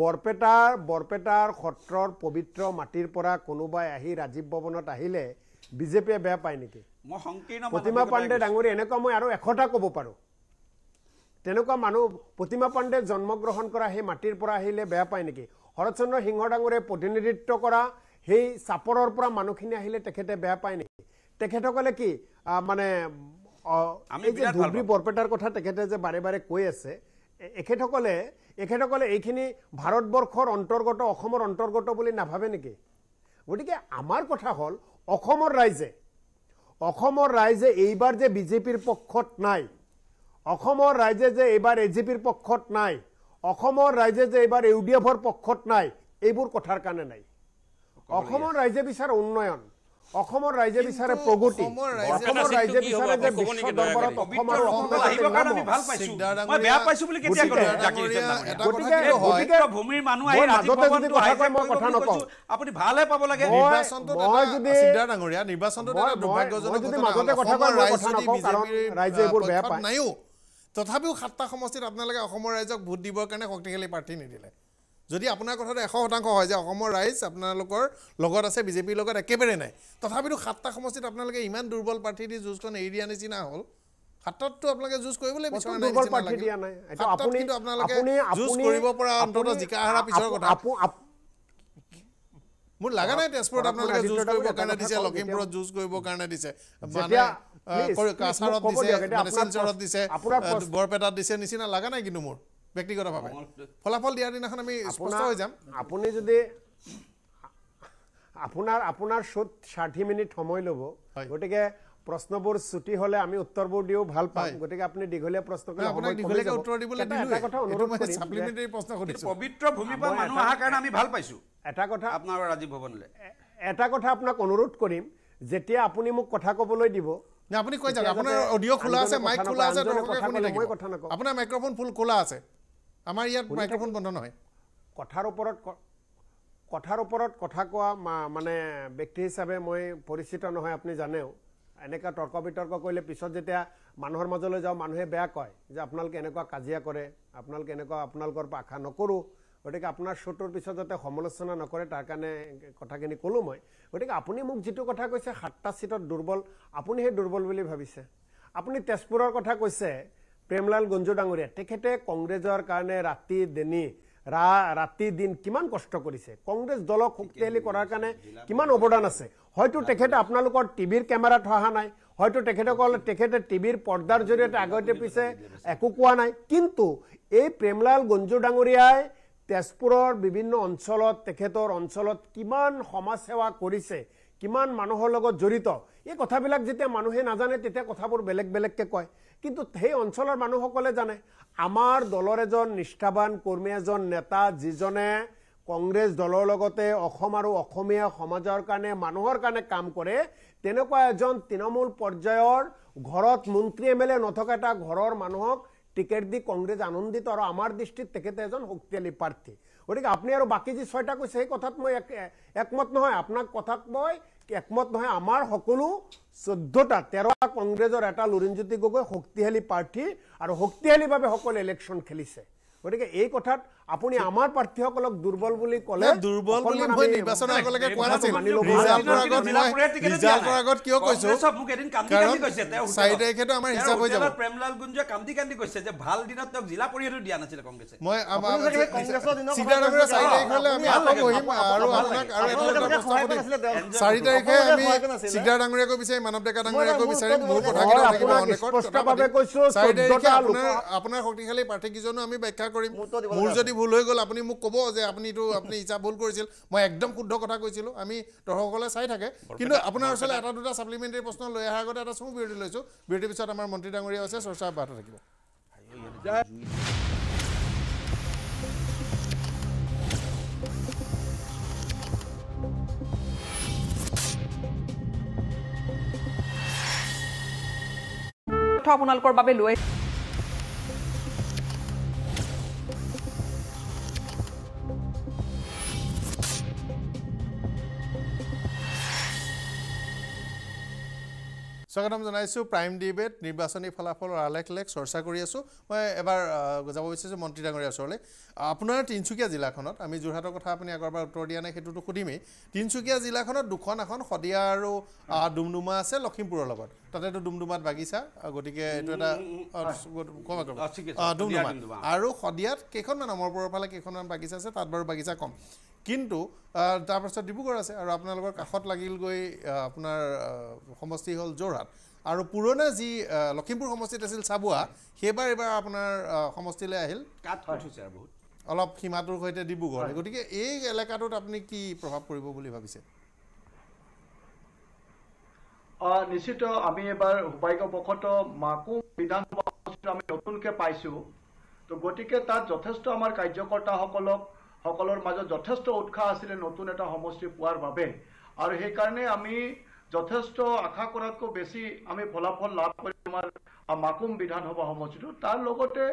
বৰপেটাৰ বৰপেটাৰ সত্ৰৰ পবিত্ৰ মাটিৰ পৰা কোনোবাই আহি ৰাজীৱ ভৱনত আহিলে বিজেপিয়ে বেয়া পায় নেকি প্ৰতিমা পাণ্ডে ডাঙৰীয়া এনেকুৱা মই আৰু এশটা ক'ব পাৰোঁ তেনেকুৱা মানুহ প্ৰতিমা পাণ্ডে জন্মগ্ৰহণ কৰা সেই মাটিৰ পৰা আহিলে বেয়া পায় নেকি শৰৎ সিংহ ডাঙৰীয়াই প্ৰতিনিধিত্ব কৰা সেই চাপৰৰ পৰা মানুহখিনি আহিলে তেখেতে বেয়া পায় নেকি তেখেতসকলে কি মানে এই যে ধুবুৰী বৰপেটাৰ কথা তেখেতে যে বাৰে বাৰে কৈ আছে এখেতসকলে এখেতসকলে এইখিনি ভাৰতবৰ্ষৰ অন্তৰ্গত অসমৰ অন্তৰ্গত বুলি নাভাবে নেকি গতিকে আমাৰ কথা হ'ল অসমৰ ৰাইজে অসমৰ ৰাইজে এইবাৰ যে বিজেপিৰ পক্ষত নাই অসমৰ ৰাইজে যে এইবাৰ এ জে পিৰ পক্ষত নাই অসমৰ ৰাইজে যে এইবাৰ ইউ ডি এফৰ পক্ষত নাই এইবোৰ কথাৰ কাৰণে নাই অসমৰ ৰাইজে বিচাৰ উন্নয়ন অসমৰ ৰাইজে বিচাৰে প্ৰগতি অসমৰ ৰাইজে বিচাৰে যে বিশ্ব দৰবাৰত অসমৰ অসমৰ আহিব কাৰণে আমি ভাল পাইছো মই বেয়া পাইছো বুলি কেতিয়া কৰো গতিকে গতিকে ভূমিৰ মানুহ আহি ৰাতিপুৱা কথা কৈ মই কথা নকওঁ আপুনি ভালহে পাব লাগে নিৰ্বাচনটো যদি সিদ্ধাৰ ডাঙৰীয়া নিৰ্বাচনটো দুৰ্ভাগ্যজনক যদি মাজতে কথা কৈ মই কথা নকওঁ কাৰণ ৰাইজে এবোৰ বেয়া পায় তথাপিও সাতটা সমষ্টিত আপোনালোকে অসমৰ ৰাইজক ভোট দিবৰ কাৰণে শক্তিশালী প্ৰাৰ্থী নিদিলে যদি আপোনাৰ কথাটো এশ শতাংশ হয় যে অসমৰ ৰাইজ আপোনালোকৰ লগত আছে বিজেপিৰ লগত একেবাৰে নাই তথাপিতো সাতটা সমষ্টিত আপোনালোকে ইমান দুৰ্বল প্ৰাৰ্থী দি যুঁজখন এৰি দিয়া নিচিনা হ'ল জিকা হাৰা পিছৰ কথা মোৰ লাগা নাই তেজপুৰত আপোনালোকে যুঁজ কৰিবৰ কাৰণে বৰপেটাত দিছে নিচিনা লাগা নাই কিন্তু মোৰ ব্যক্তিগতভাৱে ফলাফল দিয়াৰ দিনাখন আমি স্পষ্ট হৈ যাম আপুনি যদি আপোনাৰ আপোনাৰ শ্বুট ষাঠি মিনিট সময় ল'ব গতিকে প্ৰশ্নবোৰ ছুটি হ'লে আমি উত্তৰবোৰ দিও ভাল পাওঁ গতিকে আপুনি এটা কথা আপোনাক অনুৰোধ কৰিম যেতিয়া আপুনি মোক কথা ক'বলৈ দিব আপুনি কৈ যাওক আপোনাৰ অডিঅ' খোলা আছে মাইক খোলা আছে মই কথা নকওঁ আপোনাৰ মাইক্ৰফোন ফুল খোলা আছে আমাৰ ইয়াত মাইক্ৰফোন বন্ধ নহয় কথাৰ ওপৰত কথাৰ ওপৰত কথা কোৱা মানে ব্যক্তি হিচাপে মই পৰিচিত নহয় আপুনি জানেও এনেকুৱা তৰ্ক বিতৰ্ক কৰিলে পিছত যেতিয়া মানুহৰ মাজলৈ যাওঁ মানুহে বেয়া কয় যে আপোনালোকে এনেকুৱা কাজিয়া কৰে আপোনালোকে এনেকুৱা আপোনালোকৰ পৰা আশা নকৰোঁ গতিকে আপোনাৰ শ্ব'টোৰ পিছত যাতে সমালোচনা নকৰে তাৰ কাৰণে কথাখিনি ক'লোঁ মই গতিকে আপুনি মোক যিটো কথা কৈছে সাতটা ছিটত দুৰ্বল আপুনিহে দুৰ্বল বুলি ভাবিছে আপুনি তেজপুৰৰ কথা কৈছে প্ৰেমলাল গঞ্জডাঙৰীয়া তেখেতে কংগ্ৰেছৰ কাৰণে ৰাতি দিনি ৰা ৰাতি দিন কিমান কষ্ট কৰিছে কংগ্ৰেছ দলক শক্তিশালী কৰাৰ কাৰণে কিমান অৱদান আছে হয়তো তেখেতে আপোনালোকৰ টিভিৰ কেমেৰাত অহা নাই হয়তো তেখেতসকল তেখেতে টিভিৰ পৰ্দাৰ জৰিয়তে আগতে পিছে একো কোৱা নাই কিন্তু এই প্ৰেমলাল গঞ্জুডাঙৰীয়াই তেজপুৰৰ বিভিন্ন অঞ্চলত তেখেতৰ অঞ্চলত কিমান সমাজসেৱা কৰিছে কিমান মানুহৰ লগত জড়িত এই কথাবিলাক যেতিয়া মানুহে নাজানে তেতিয়া কথাবোৰ বেলেগ বেলেগকৈ কয় কিন্তু সেই অঞ্চলৰ মানুহসকলে জানে আমাৰ দলৰ এজন নিষ্ঠাবান কৰ্মী এজন নেতা যিজনে কংগ্ৰেছ দলৰ লগতে অসম আৰু অসমীয়া সমাজৰ কাৰণে মানুহৰ কাৰণে কাম কৰে তেনেকুৱা এজন তৃণমূল পৰ্যায়ৰ ঘৰত মন্ত্ৰী এম এল এ নথকা এটা ঘৰৰ মানুহক টিকেট দি কংগ্ৰেছ আনন্দিত আৰু আমাৰ দৃষ্টিত তেখেতে এজন শক্তিশালী প্ৰাৰ্থী গতিকে আপুনি আৰু বাকী যি ছয়টা কৈছে সেই কথাত মই একমত নহয় আপোনাক কথাত মই একমত নহয় আমাৰ সকলো চৈধ্যটা তেৰ কংগ্ৰেছৰ এটা লুৰিণজ্যোতি গগৈ শক্তিশালী প্ৰাৰ্থী আৰু শক্তিশালীভাৱে সকলোৱে ইলেকশ্যন খেলিছে গতিকে এই কথাত আপুনি আমাৰ প্ৰাৰ্থীসকলক দুৰ্বল বুলি ক'লে দুৰ্বল বুলি মই নিৰ্বাচনৰ আগলৈকে কোৱা নাছিল ৰিজাল্টৰ আগত ৰিজাল্টৰ আগত কিয় কৈছো চাৰি তাৰিখেতো আমাৰ হিচাপ হৈ যাব প্ৰেমলাল গুঞ্জয়ে কান্দি কান্দি কৈছে যে ভাল দিনত তেওঁক জিলা পৰিষদো দিয়া নাছিলে কংগ্ৰেছে মই আমাৰ চাৰি তাৰিখ হ'লে আমি আকৌ বহিম আৰু আপোনাক আৰু চাৰি তাৰিখে আমি চিগদাৰ ডাঙৰীয়াকো বিচাৰিম মানৱ ডেকা ডাঙৰীয়াকো বিচাৰিম মোৰ কথাকেইটা থাকিব অনেকত চাৰি তাৰিখে আপোনাৰ আপোনাৰ শক্তিশালী প্ৰাৰ্থীকেইজনো আমি ব্যাখ্যা কৰিম মোৰ যদি ভুল হৈ গ'ল আপুনি মোক ক'ব যে আপুনিতো আপুনি হিচাপ ভুল কৰিছিল মই একদম শুদ্ধ কথা কৈছিলোঁ আমি দৰ্শকসকলে চাই থাকে কিন্তু আপোনাৰ ওচৰলৈ এটা দুটা ছাপ্লিমেণ্টেৰী প্ৰশ্ন লৈ অহাৰ আগতে এটা চমু বিৰতি লৈছোঁ বিৰতিৰ পিছত আমাৰ মন্ত্ৰী ডাঙৰীয়া আছে চৰ্চা অব্যাহত থাকিব আপোনালোকৰ বাবে লৈ স্বাগতম জানাইছোঁ প্ৰাইম ডিবেট নিৰ্বাচনী ফলাফল আলেখ লেখ চৰ্চা কৰি আছোঁ মই এবাৰ যাব বিচাৰিছোঁ মন্ত্ৰী ডাঙৰীয়াৰ ওচৰলৈ আপোনাৰ তিনিচুকীয়া জিলাখনত আমি যোৰহাটৰ কথা আপুনি আগৰ পৰা উত্তৰ দিয়া নাই সেইটোতো সুধিমেই তিনিচুকীয়া জিলাখনত দুখন আসন শদিয়া আৰু ডুমডুমা আছে লখিমপুৰৰ লগত তাতেতো ডুমডুমাত বাগিচা গতিকে এইটো এটা ডুমডুমা আৰু শদিয়াত কেইখনমান অমৰপুৰৰ ফালে কেইখনমান বাগিচা আছে তাত বাৰু বাগিচা কম কিন্তু তাৰপাছত ডিব্ৰুগড় আছে আৰু আপোনালোকৰ কাষত লাগিল গৈ আপোনাৰ সমষ্টি হ'ল যোৰহাট আৰু পুৰণা যি লখিমপুৰ সমষ্টিত আছিল চাবুৱা সেইবাৰ এইবাৰ আপোনাৰ সমষ্টিলৈ আহিল অলপ সীমাটোৰ সৈতে ডিব্ৰুগড় গতিকে এই এলেকাটোত আপুনি কি প্ৰভাৱ পৰিব বুলি ভাবিছে নিশ্চিত আমি এবাৰ উপায় বশত মাকো বিধানসভা আমি নতুনকৈ পাইছোঁ ত' গতিকে তাত যথেষ্ট আমাৰ কাৰ্যকৰ্তাসকলক সকলৰ মাজত যথেষ্ট উৎসাহ আছিলে নতুন এটা সমষ্টি পোৱাৰ বাবে আৰু সেইকাৰণে আমি যথেষ্ট আশা কৰাতকৈ বেছি আমি ফলাফল লাভ কৰি আমাৰ মাকুম বিধানসভা সমষ্টিটো তাৰ লগতে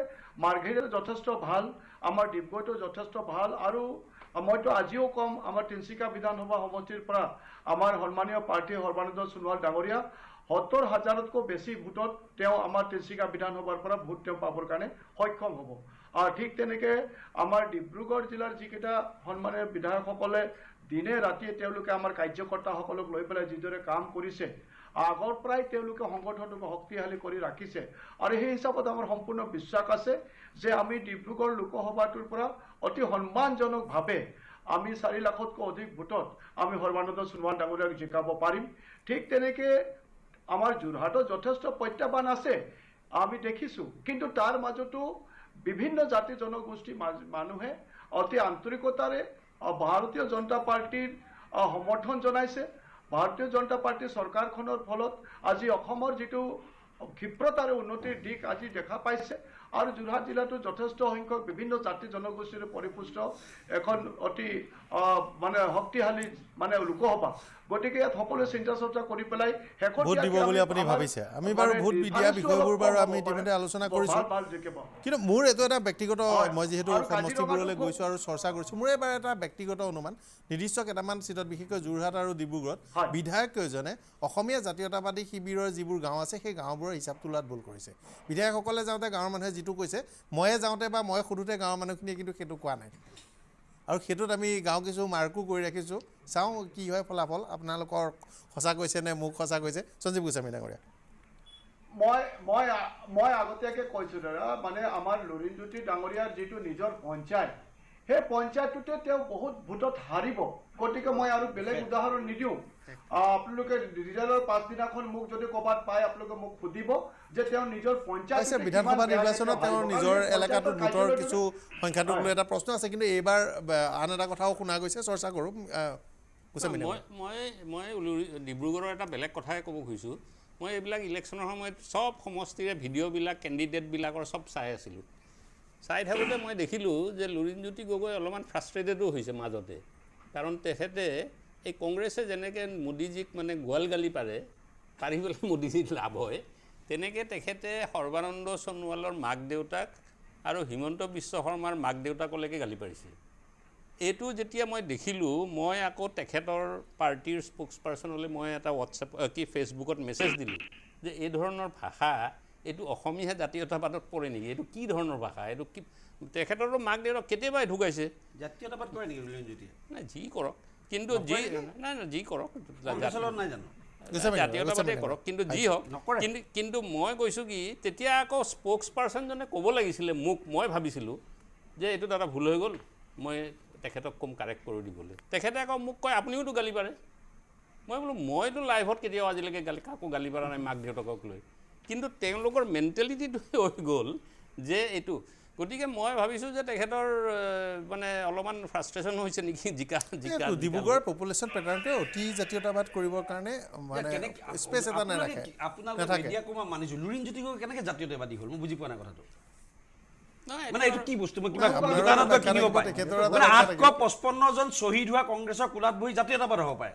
মাৰ্ঘেৰীটো যথেষ্ট ভাল আমাৰ ডিগবৈটো যথেষ্ট ভাল আৰু মইতো আজিও ক'ম আমাৰ তিনিচুকীয়া বিধানসভা সমষ্টিৰ পৰা আমাৰ সন্মানীয় প্ৰাৰ্থী সৰ্বানন্দ সোণোৱাল ডাঙৰীয়া সত্তৰ হাজাৰতকৈ বেছি ভোটত তেওঁ আমাৰ তিনিচুকীয়া বিধানসভাৰ পৰা ভোট তেওঁ পাবৰ কাৰণে সক্ষম হ'ব আৰু ঠিক তেনেকে আমাৰ ডিব্ৰুগড় জিলাৰ যিকেইটা সন্মানীয় বিধায়কসকলে দিনে ৰাতিয়ে তেওঁলোকে আমাৰ কাৰ্যকৰ্তাসকলক লৈ পেলাই যিদৰে কাম কৰিছে আগৰ পৰাই তেওঁলোকে সংগঠনটোক শক্তিশালী কৰি ৰাখিছে আৰু সেই হিচাপত আমাৰ সম্পূৰ্ণ বিশ্বাস আছে যে আমি ডিব্ৰুগড় লোকসভাটোৰ পৰা অতি সন্মানজনকভাৱে আমি চাৰি লাখতকৈ অধিক ভোটত আমি সৰ্বানন্দ সোণোৱাল ডাঙৰীয়াক জিকাব পাৰিম ঠিক তেনেকে আমাৰ যোৰহাটত যথেষ্ট প্ৰত্যাহ্বান আছে আমি দেখিছোঁ কিন্তু তাৰ মাজতো বিভিন্ন জাতি জনগোষ্ঠী মানুহে অতি আন্তৰিকতাৰে ভাৰতীয় জনতা পাৰ্টীৰ সমৰ্থন জনাইছে ভাৰতীয় জনতা পাৰ্টীৰ চৰকাৰখনৰ ফলত আজি অসমৰ যিটো ক্ষীপ্ৰতাৰে উন্নতিৰ দিশ আজি দেখা পাইছে আৰু যোৰহাট জিলাটো যথেষ্ট সংখ্যক বিভিন্ন জাতি জনগোষ্ঠীৰে পৰিপুষ্ট এখন অতি মানে শক্তিশালী মানে লোকসভা গতিকে ইয়াত সকলোৱে চিন্তা চৰ্চা কৰি পেলাই ভোট দিব বুলি আপুনি ভাবিছে আমি বাৰু ভোট দিয়া বিষয়বোৰ বাৰু আমি ইতিমধ্যে আলোচনা কৰিছোঁ কিন্তু মোৰ এইটো এটা ব্যক্তিগত মই যিহেতু সমষ্টিবোৰলৈ গৈছোঁ আৰু চৰ্চা কৰিছোঁ মোৰ এইবাৰ এটা ব্যক্তিগত অনুমান নিৰ্দিষ্ট কেইটামান চিটত বিশেষকৈ যোৰহাট আৰু ডিব্ৰুগড়ত বিধায়ক কেইজনে অসমীয়া জাতীয়তাবাদী শিবিৰৰ যিবোৰ গাঁও আছে সেই গাঁওবোৰৰ হিচাপ তোলাত ভুল কৰিছে বিধায়কসকলে যাওঁতে গাঁৱৰ মানুহে যিটো কৈছে ময়ে যাওঁতে বা মই সোধোতে গাঁৱৰ মানুহখিনিয়ে কিন্তু সেইটো কোৱা নাই আৰু সেইটোত আমি গাঁও কিছু মাৰ্কো কৰি ৰাখিছোঁ চাওঁ কি হয় ফলাফল আপোনালোকৰ সঁচা কৈছে নে মোক সঁচা কৈছে সঞ্জীৱ গোস্বামী ডাঙৰীয়া মই মই মই আগতীয়াকৈ কৈছো দাদা মানে আমাৰ লুৰিণজ্যোতি ডাঙৰীয়াৰ যিটো নিজৰ পঞ্চায়ত সেই পঞ্চায়ততে তেওঁ বহুত ভোটত হাৰিব গতিকে মই আৰু বেলেগ উদাহৰণ নিদিওঁ আপোনালোকে ৰিজাল্টৰ পাছদিনাখন মোক যদি ক'ৰবাত পায় আপোনালোকে মোক সুধিব যে তেওঁ নিজৰ পঞ্চায়ত বিধানসভা নিৰ্বাচনত তেওঁৰ নিজৰ এলেকাটোত ভোটৰ কিছু সংখ্যাটোক লৈ এটা প্ৰশ্ন আছে কিন্তু এইবাৰ আন এটা কথাও শুনা গৈছে চৰ্চা কৰোঁ মই মই মই ডিব্ৰুগড়ৰ এটা বেলেগ কথাই ক'ব খুজিছো মই এইবিলাক ইলেকশ্যনৰ সময়ত চব সমষ্টিৰে ভিডিঅ' বিলাক কেণ্ডিডেট বিলাকৰ চব চাই আছিলোঁ চাই থাকোঁতে মই দেখিলোঁ যে লুৰিণজ্যোতি গগৈ অলপমান ফ্ৰাষ্ট্ৰেটেডো হৈছে মাজতে কাৰণ তেখেতে এই কংগ্ৰেছে যেনেকৈ মোদীজীক মানে গোৱাল গালি পাৰে পাৰিবলৈ মোদীজীক লাভ হয় তেনেকৈ তেখেতে সৰ্বানন্দ সোণোৱালৰ মাক দেউতাক আৰু হিমন্ত বিশ্ব শৰ্মাৰ মাক দেউতাকলৈকে গালি পাৰিছে এইটো যেতিয়া মই দেখিলোঁ মই আকৌ তেখেতৰ পাৰ্টীৰ স্পক্স পাৰ্চনলৈ মই এটা হোৱাটছএপ কি ফেচবুকত মেছেজ দিলোঁ যে এই ধৰণৰ ভাষা এইটো অসমীয়া জাতীয়তাবাদত পৰে নেকি এইটো কি ধৰণৰ ভাষা এইটো কি তেখেতৰো মাক দেউতাক কেতিয়াবা ঢুকাইছে জাতীয়তাবাদ কৰে নেকি ৰুলিন নাই যি কৰক কিন্তু যি নাই নাই যি কৰক নাই জানো জাতীয়তাবাদে কৰক কিন্তু যি হওক কিন্তু কিন্তু মই কৈছোঁ কি তেতিয়া আকৌ স্পক্স পাৰ্চনজনে ক'ব লাগিছিলে মোক মই ভাবিছিলোঁ যে এইটো দাদা ভুল হৈ গ'ল মই তেখেতক ক'ম কাৰেক্ট কৰি দিবলৈ তেখেতে আকৌ মোক কয় আপুনিওতো গালি পাৰে মই বোলো মইতো লাইভত কেতিয়াও আজিলৈকে গালি কাকো গালি পাৰা নাই মাক দেউতাকক লৈ কিন্তু তেওঁলোকৰ মেণ্টেলিটিটো হৈ গ'ল যে এইটো গতিকে মই ভাবিছোঁ যে তেখেতৰ মানে অলপমান ফ্ৰাষ্ট্ৰেশ্যন হৈছে নেকি জিকা জিকা ডিব্ৰুগড় পপুলেশ্যন পেটাৰ্ণটোৱে অতি জাতীয়তাবাদ কৰিবৰ কাৰণে মানে পঁচপন্নজন শ্বহীদ হোৱা কংগ্ৰেছৰ কোলাত বহি জাতীয়তাবাদ হ'ব পাৰে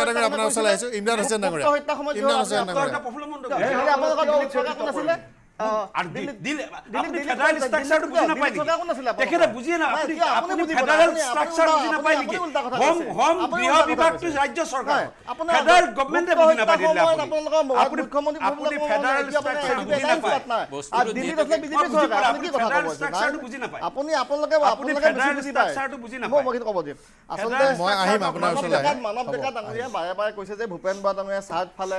আপোনাৰ ওচৰলৈ আহিছো ইমৰান হুছেন ডাঙৰীয়া মানৱ ডেকা ডাঙৰীয়া বায়ে বায়ে কৈছে যে ভূপেন বৰা ডাঙৰীয়া চাৰ্ট ফালে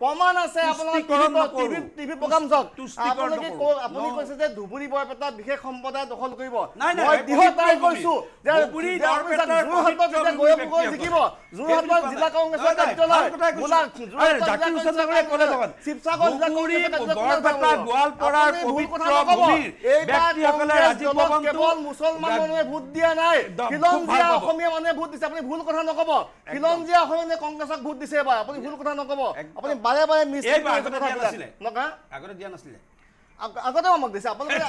প্ৰমাণ আছে আপোনাৰ টিভি ধুবুৰী প্ৰোগ্ৰাম সক আপনি কো আপনি কইছে যে ধুবুৰী বৰপেটা বিশেষ সম্পদা দখল কৰিব নাই নাই দিহ তাই কৈছো যে ধুবুৰী বৰপেটা জুহাট জিলা গয়ব গৈ শিকিব জুহাট জিলা কংগ্ৰেছৰ কাৰ্যালয় গোলা জুহাট জাতি হুসেন নগৰে কলে তখন শিবসাগৰ জিলা কংগ্ৰেছৰ বৰপেটা গোৱালপৰাৰ পবিত্ৰ ভূমি এই ব্যক্তি সকলে ৰাজীৱ গান্ধী কেৱল মুছলমান মানুহে ভোট দিয়া নাই খিলঞ্জীয়া অসমীয়া মানুহে ভোট দিছে আপুনি ভুল কথা নকব খিলঞ্জীয়া অসমীয়া মানুহে কংগ্ৰেছক ভোট দিছে এবাৰ আপুনি ভুল কথা নকব আপুনি বাৰে বাৰে মিছ নকা আগতে দিয়া নাছিলে আগতে আমাক দিছে আপোনালোকৰ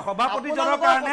সভাপতি জনৰ কাৰণে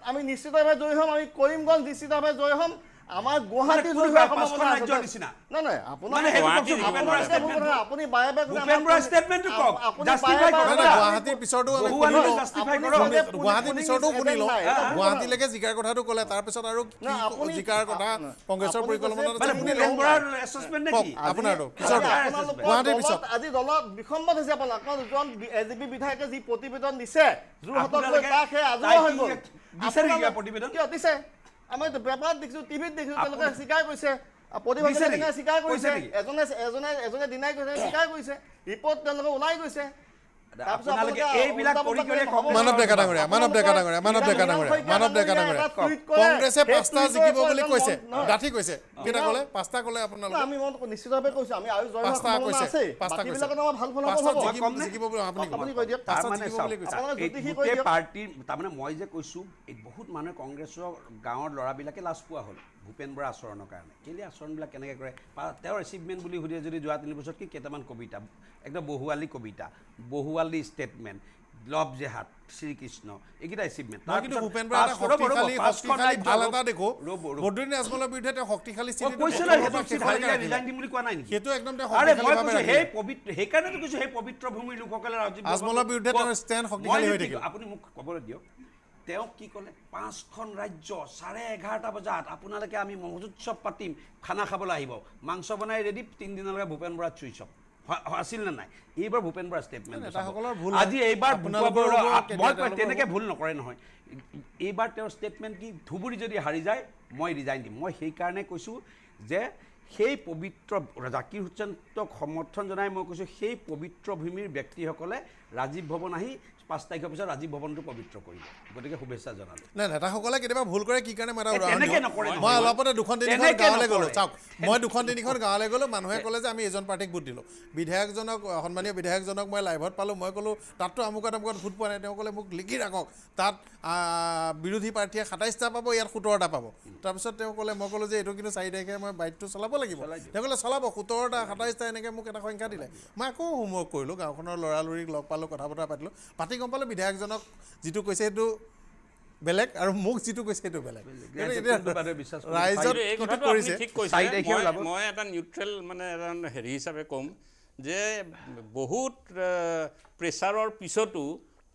আমি নিশ্চিতভাৱে জয় হ'ম আমি কৰিমগঞ্জ নিশ্চিতভাৱে জয় হ'ম আমাৰ গুৱাহাটী যোন পাঁচখন ৰাজ্যৰ নিচিনা নাই নাই আপোনাৰ আপুনি ভূপেন বৰা ষ্টেটমেণ্টটো কওক জাষ্টিফাই কৰক গুৱাহাটীৰ পিছতো জাষ্টিফাই কৰক গুৱাহাটীৰ পিছতো শুনি লওক গুৱাহাটীলৈকে জিকাৰ কথাটো ক'লে তাৰপিছত আৰু কি জিকাৰ কথা কংগ্ৰেছৰ পৰিকল্পনা আপোনাৰ পিছত গুৱাহাটীৰ পিছত আজি দলত বিসম্বাদ হৈছে আপোনাক যোন এ জি পি বিধায়কে যি প্ৰতিবেদন দিছে যোৰহাটত গৈ তাক সেই আজৰি হৈ গ'ল দিছে নেকি প্ৰতিবেদন কিয় দিছে আমি পেপাৰত দেখিছো টিভিত দেখিছো তেওঁলোকে স্বীকাৰ কৰিছে প্ৰতিভাগে স্বীকাৰ কৰিছে এজনে এজনে এজনে দিনাই কৈছে স্বীকাৰ কৰিছে ৰিপৰ্ট তেওঁলোকে ওলাই গৈছে মই যে কৈছো বহুত মানুহে কংগ্ৰেছৰ গাঁৱৰ লৰাবিলাকে লাজ পোৱা হল ভূপেন বৰা আচৰণৰ কাৰণে কেলে আচৰণবিলাক কেনেকৈ কৰে তেওঁৰ এচিভমেণ্ট বুলি সুধিলে যদি যোৱা তিনি বছৰত কি কেইটামান কবিতা একদম বহুৱালী কবিতা বহুৱালী ষ্টেটমেণ্ট লভ জে শ্ৰীকৃষ্ণ এইকেইটা এচিভমেণ্ট সেইকাৰণেতো সেই পবিত্ৰ ভূমিৰ লোকসকলে আপুনি মোক ক'বলৈ দিয়ক তেওঁক কি ক'লে পাঁচখন ৰাজ্য চাৰে এঘাৰটা বজাত আপোনালোকে আমি মহোৎসৱ পাতিম খানা খাবলৈ আহিব মাংস বনাই ৰেডি তিনিদিনলৈকে ভূপেন বৰা চুইচ হওক আছিল নে নাই এইবাৰ ভূপেন বৰা ষ্টেটমেণ্ট আজি এইবাৰ তেনেকৈ ভুল নকৰে নহয় এইবাৰ তেওঁৰ ষ্টেটমেণ্ট কি ধুবুৰী যদি হাৰি যায় মই ৰিজাইন দিম মই সেইকাৰণে কৈছোঁ যে সেই পবিত্ৰ জাকিৰ হুচেন্তক সমৰ্থন জনাই মই কৈছোঁ সেই পবিত্ৰ ভূমিৰ ব্যক্তিসকলে ৰাজীৱ ভৱন আহি পাঁচ তাৰিখৰ পিছত আজি ভৱনটো পবিত্ৰ কৰিব গতিকে শুভেচ্ছা জনালো নাই নেতাসকলে কেতিয়াবা ভুল কৰে কি কাৰণে মাৰা মই অলপতে দুখন তিনিখন গাঁৱলৈ গ'লো চাওক মই দুখন তিনিখন গাঁৱলৈ গ'লো মানুহে ক'লে যে আমি এজন পাৰ্টীক ভোট দিলোঁ বিধায়কজনক সন্মানীয় বিধায়কজনক মই লাইভত পালোঁ মই ক'লোঁ তাততো আমুকত আমুকত ভোট পোৱা নাই তেওঁ ক'লে মোক লিখি ৰাখক তাত বিৰোধী প্ৰাৰ্থীয়ে সাতাইছটা পাব ইয়াত সোতৰটা পাব তাৰপিছত তেওঁ ক'লে মই ক'লোঁ যে এইটো কিন্তু চাৰি তাৰিখে মই বাইকটো চলাব লাগিব তেওঁ ক'লে চলাব সোতৰটা সাতাইছটা এনেকৈ মোক এটা সংখ্যা দিলে মই আকৌ হোমৱৰ্ক কৰিলোঁ গাঁওখনৰ ল'ৰা ল'ৰীক লগ পালোঁ কথা বতৰা পাতিলোঁ পাতি গম পালোঁ বিধায়কজনক যিটো কৈছে সেইটো বেলেগ আৰু মোক যিটো কৈছে সেইটো বেলেগ মই এটা নিউট্ৰেল মানে এটা হেৰি হিচাপে ক'ম যে বহুত প্ৰেচাৰৰ পিছতো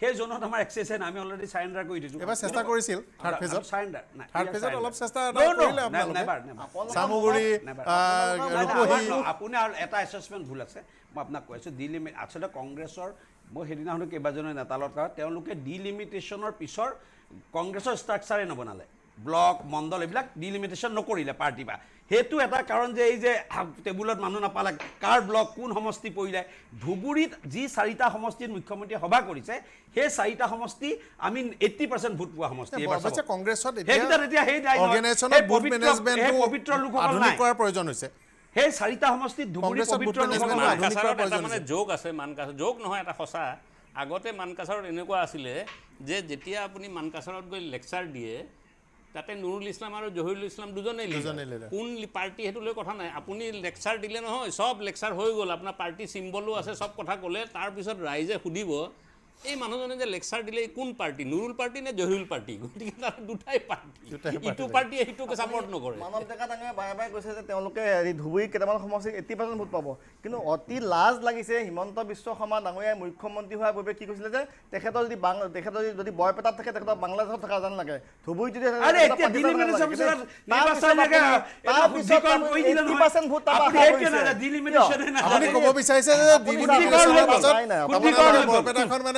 সেই জোনত আমাৰ এক্সেছ হে কংগ্ৰেছৰ মই সেইদিনা হ'লোঁ কেইবাজনো নেতালত কাৰণ তেওঁলোকে ডিলিমিটেশ্যনৰ পিছৰ কংগ্ৰেছৰ ষ্ট্ৰাকচাৰে নবনালে ব্লক মণ্ডল এইবিলাক ডিলিমিটেশ্যন নকৰিলে পাৰ্টিৰ পৰা সেইটো এটা কাৰণ যে এই যে টেবুলত মানুহ নাপালে কাৰ ব্লক কোন সমষ্টি পৰিলে ধুবুৰীত যি চাৰিটা সমষ্টিত মুখ্যমন্ত্ৰীয়ে সভা কৰিছে সেই চাৰিটা সমষ্টি আমি এইটি পাৰ্চেণ্ট ভোট পোৱা সমষ্টি কংগ্ৰেছত সেই চাৰিটা সমষ্টিত যোগ আছে মানকাছৰ যোগ নহয় এটা সঁচা আগতে মানকাছৰত এনেকুৱা আছিলে যে যেতিয়া আপুনি মানকাছৰত গৈ লেকচাৰ দিয়ে তাতে নুৰুল ইসলাম আৰ জহিৰুল ইসলাম দুজনে কোন পাৰ্টি লৈ কথা নাই আপুনি লেকচাৰ দিলে নহয় সব লেকচাৰ হৈ গ'ল আপোনাৰ পাৰ্টি সিম্বলও আছে সব কথা কলে তাৰপৰ ৰাইজে সুদিব এই মানুহজনে যে লেকচাৰ দিলে কোন পাৰ্টি নুৰুল পাৰ্টি নে জহিৰুল পাৰ্টি গতিকে তাৰ দুটাই পাৰ্টি ইটো পাৰ্টিয়ে সিটোক চাপৰ্ট নকৰে মানৱ ডেকা ডাঙৰ বাৰে বাৰে কৈছে যে তেওঁলোকে হেৰি ধুবুৰী কেইটামান সমষ্টিত এইটি পাৰ্চেণ্ট ভোট পাব কিন্তু অতি লাজ লাগিছে হিমন্ত বিশ্ব শৰ্মা ডাঙৰীয়াই মুখ্যমন্ত্ৰী হোৱাৰ বাবে কি কৈছিলে যে তেখেতৰ যদি বাং তেখেতৰ যদি বৰপেটাত থাকে তেখেতৰ বাংলাদেশত থকা যেন লাগে ধুবুৰীত যদি তাৰপিছত ক'ব বিচাৰিছে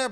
যে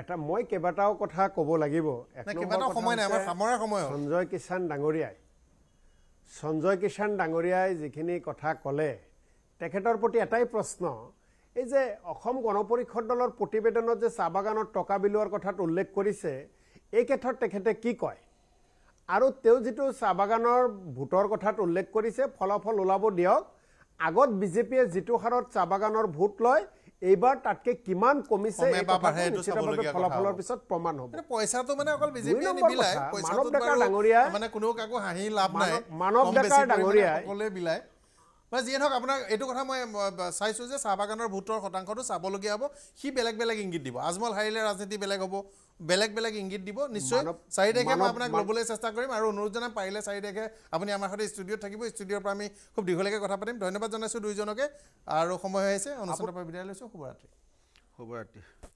এটা মই কেইবাটাও কথা ক'ব লাগিব সঞ্জয় কিষাণ ডাঙৰীয়াই সঞ্জয় কিষাণ ডাঙৰীয়াই যিখিনি কথা ক'লে তেখেতৰ প্ৰতি এটাই প্ৰশ্ন এই যে অসম গণ পৰিষদ দলৰ প্ৰতিবেদনত যে চাহ বাগানত টকা বিলোৱাৰ কথাত উল্লেখ কৰিছে এই ক্ষেত্ৰত তেখেতে কি কয় আৰু তেওঁ যিটো চাহ বাগানৰ ভোটৰ কথাত উল্লেখ কৰিছে ফলাফল ওলাব দিয়ক আগত বিজেপিয়ে যিটো হাৰত চাহ বাগানৰ ভোট লয় এইবাৰ তাতকে কিমান কমিছে ফলাফলৰ পিছত প্ৰমাণ হ'ব পইচাটো মানে অকল মানৱ ডেকাৰ ডাঙৰীয়া মানে কোনো কাকো হাঁহি লাভ নাই মানৱ ডেকাৰ ডাঙৰীয়া বিলায় মানে যিয়ে নহওক আপোনাৰ এইটো কথা মই চাইছোঁ যে চাহ বাগানৰ ভোটৰ শতাংশটো চাবলগীয়া হ'ব সি বেলেগ বেলেগ ইংগিত দিব আজমল হাৰিলে ৰাজনীতি বেলেগ হ'ব বেলেগ বেলেগ ইংগিত দিব নিশ্চয় চাৰি তাৰিখে মই আপোনাক ল'বলৈ চেষ্টা কৰিম আৰু অনুৰোধ জনাম পাৰিলে চাৰি তাৰিখে আপুনি আমাৰ সৈতে ষ্টুডিঅ'ত থাকিব ষ্টুডিঅ'ৰ পৰা আমি খুব দীঘলীয়াকৈ কথা পাতিম ধন্যবাদ জনাইছোঁ দুয়োজনকে আৰু সময় হৈ আহিছে অনুষ্ঠানৰ পৰা বিদায় লৈছোঁ শুভৰাত্ৰি শুভৰাত্ৰি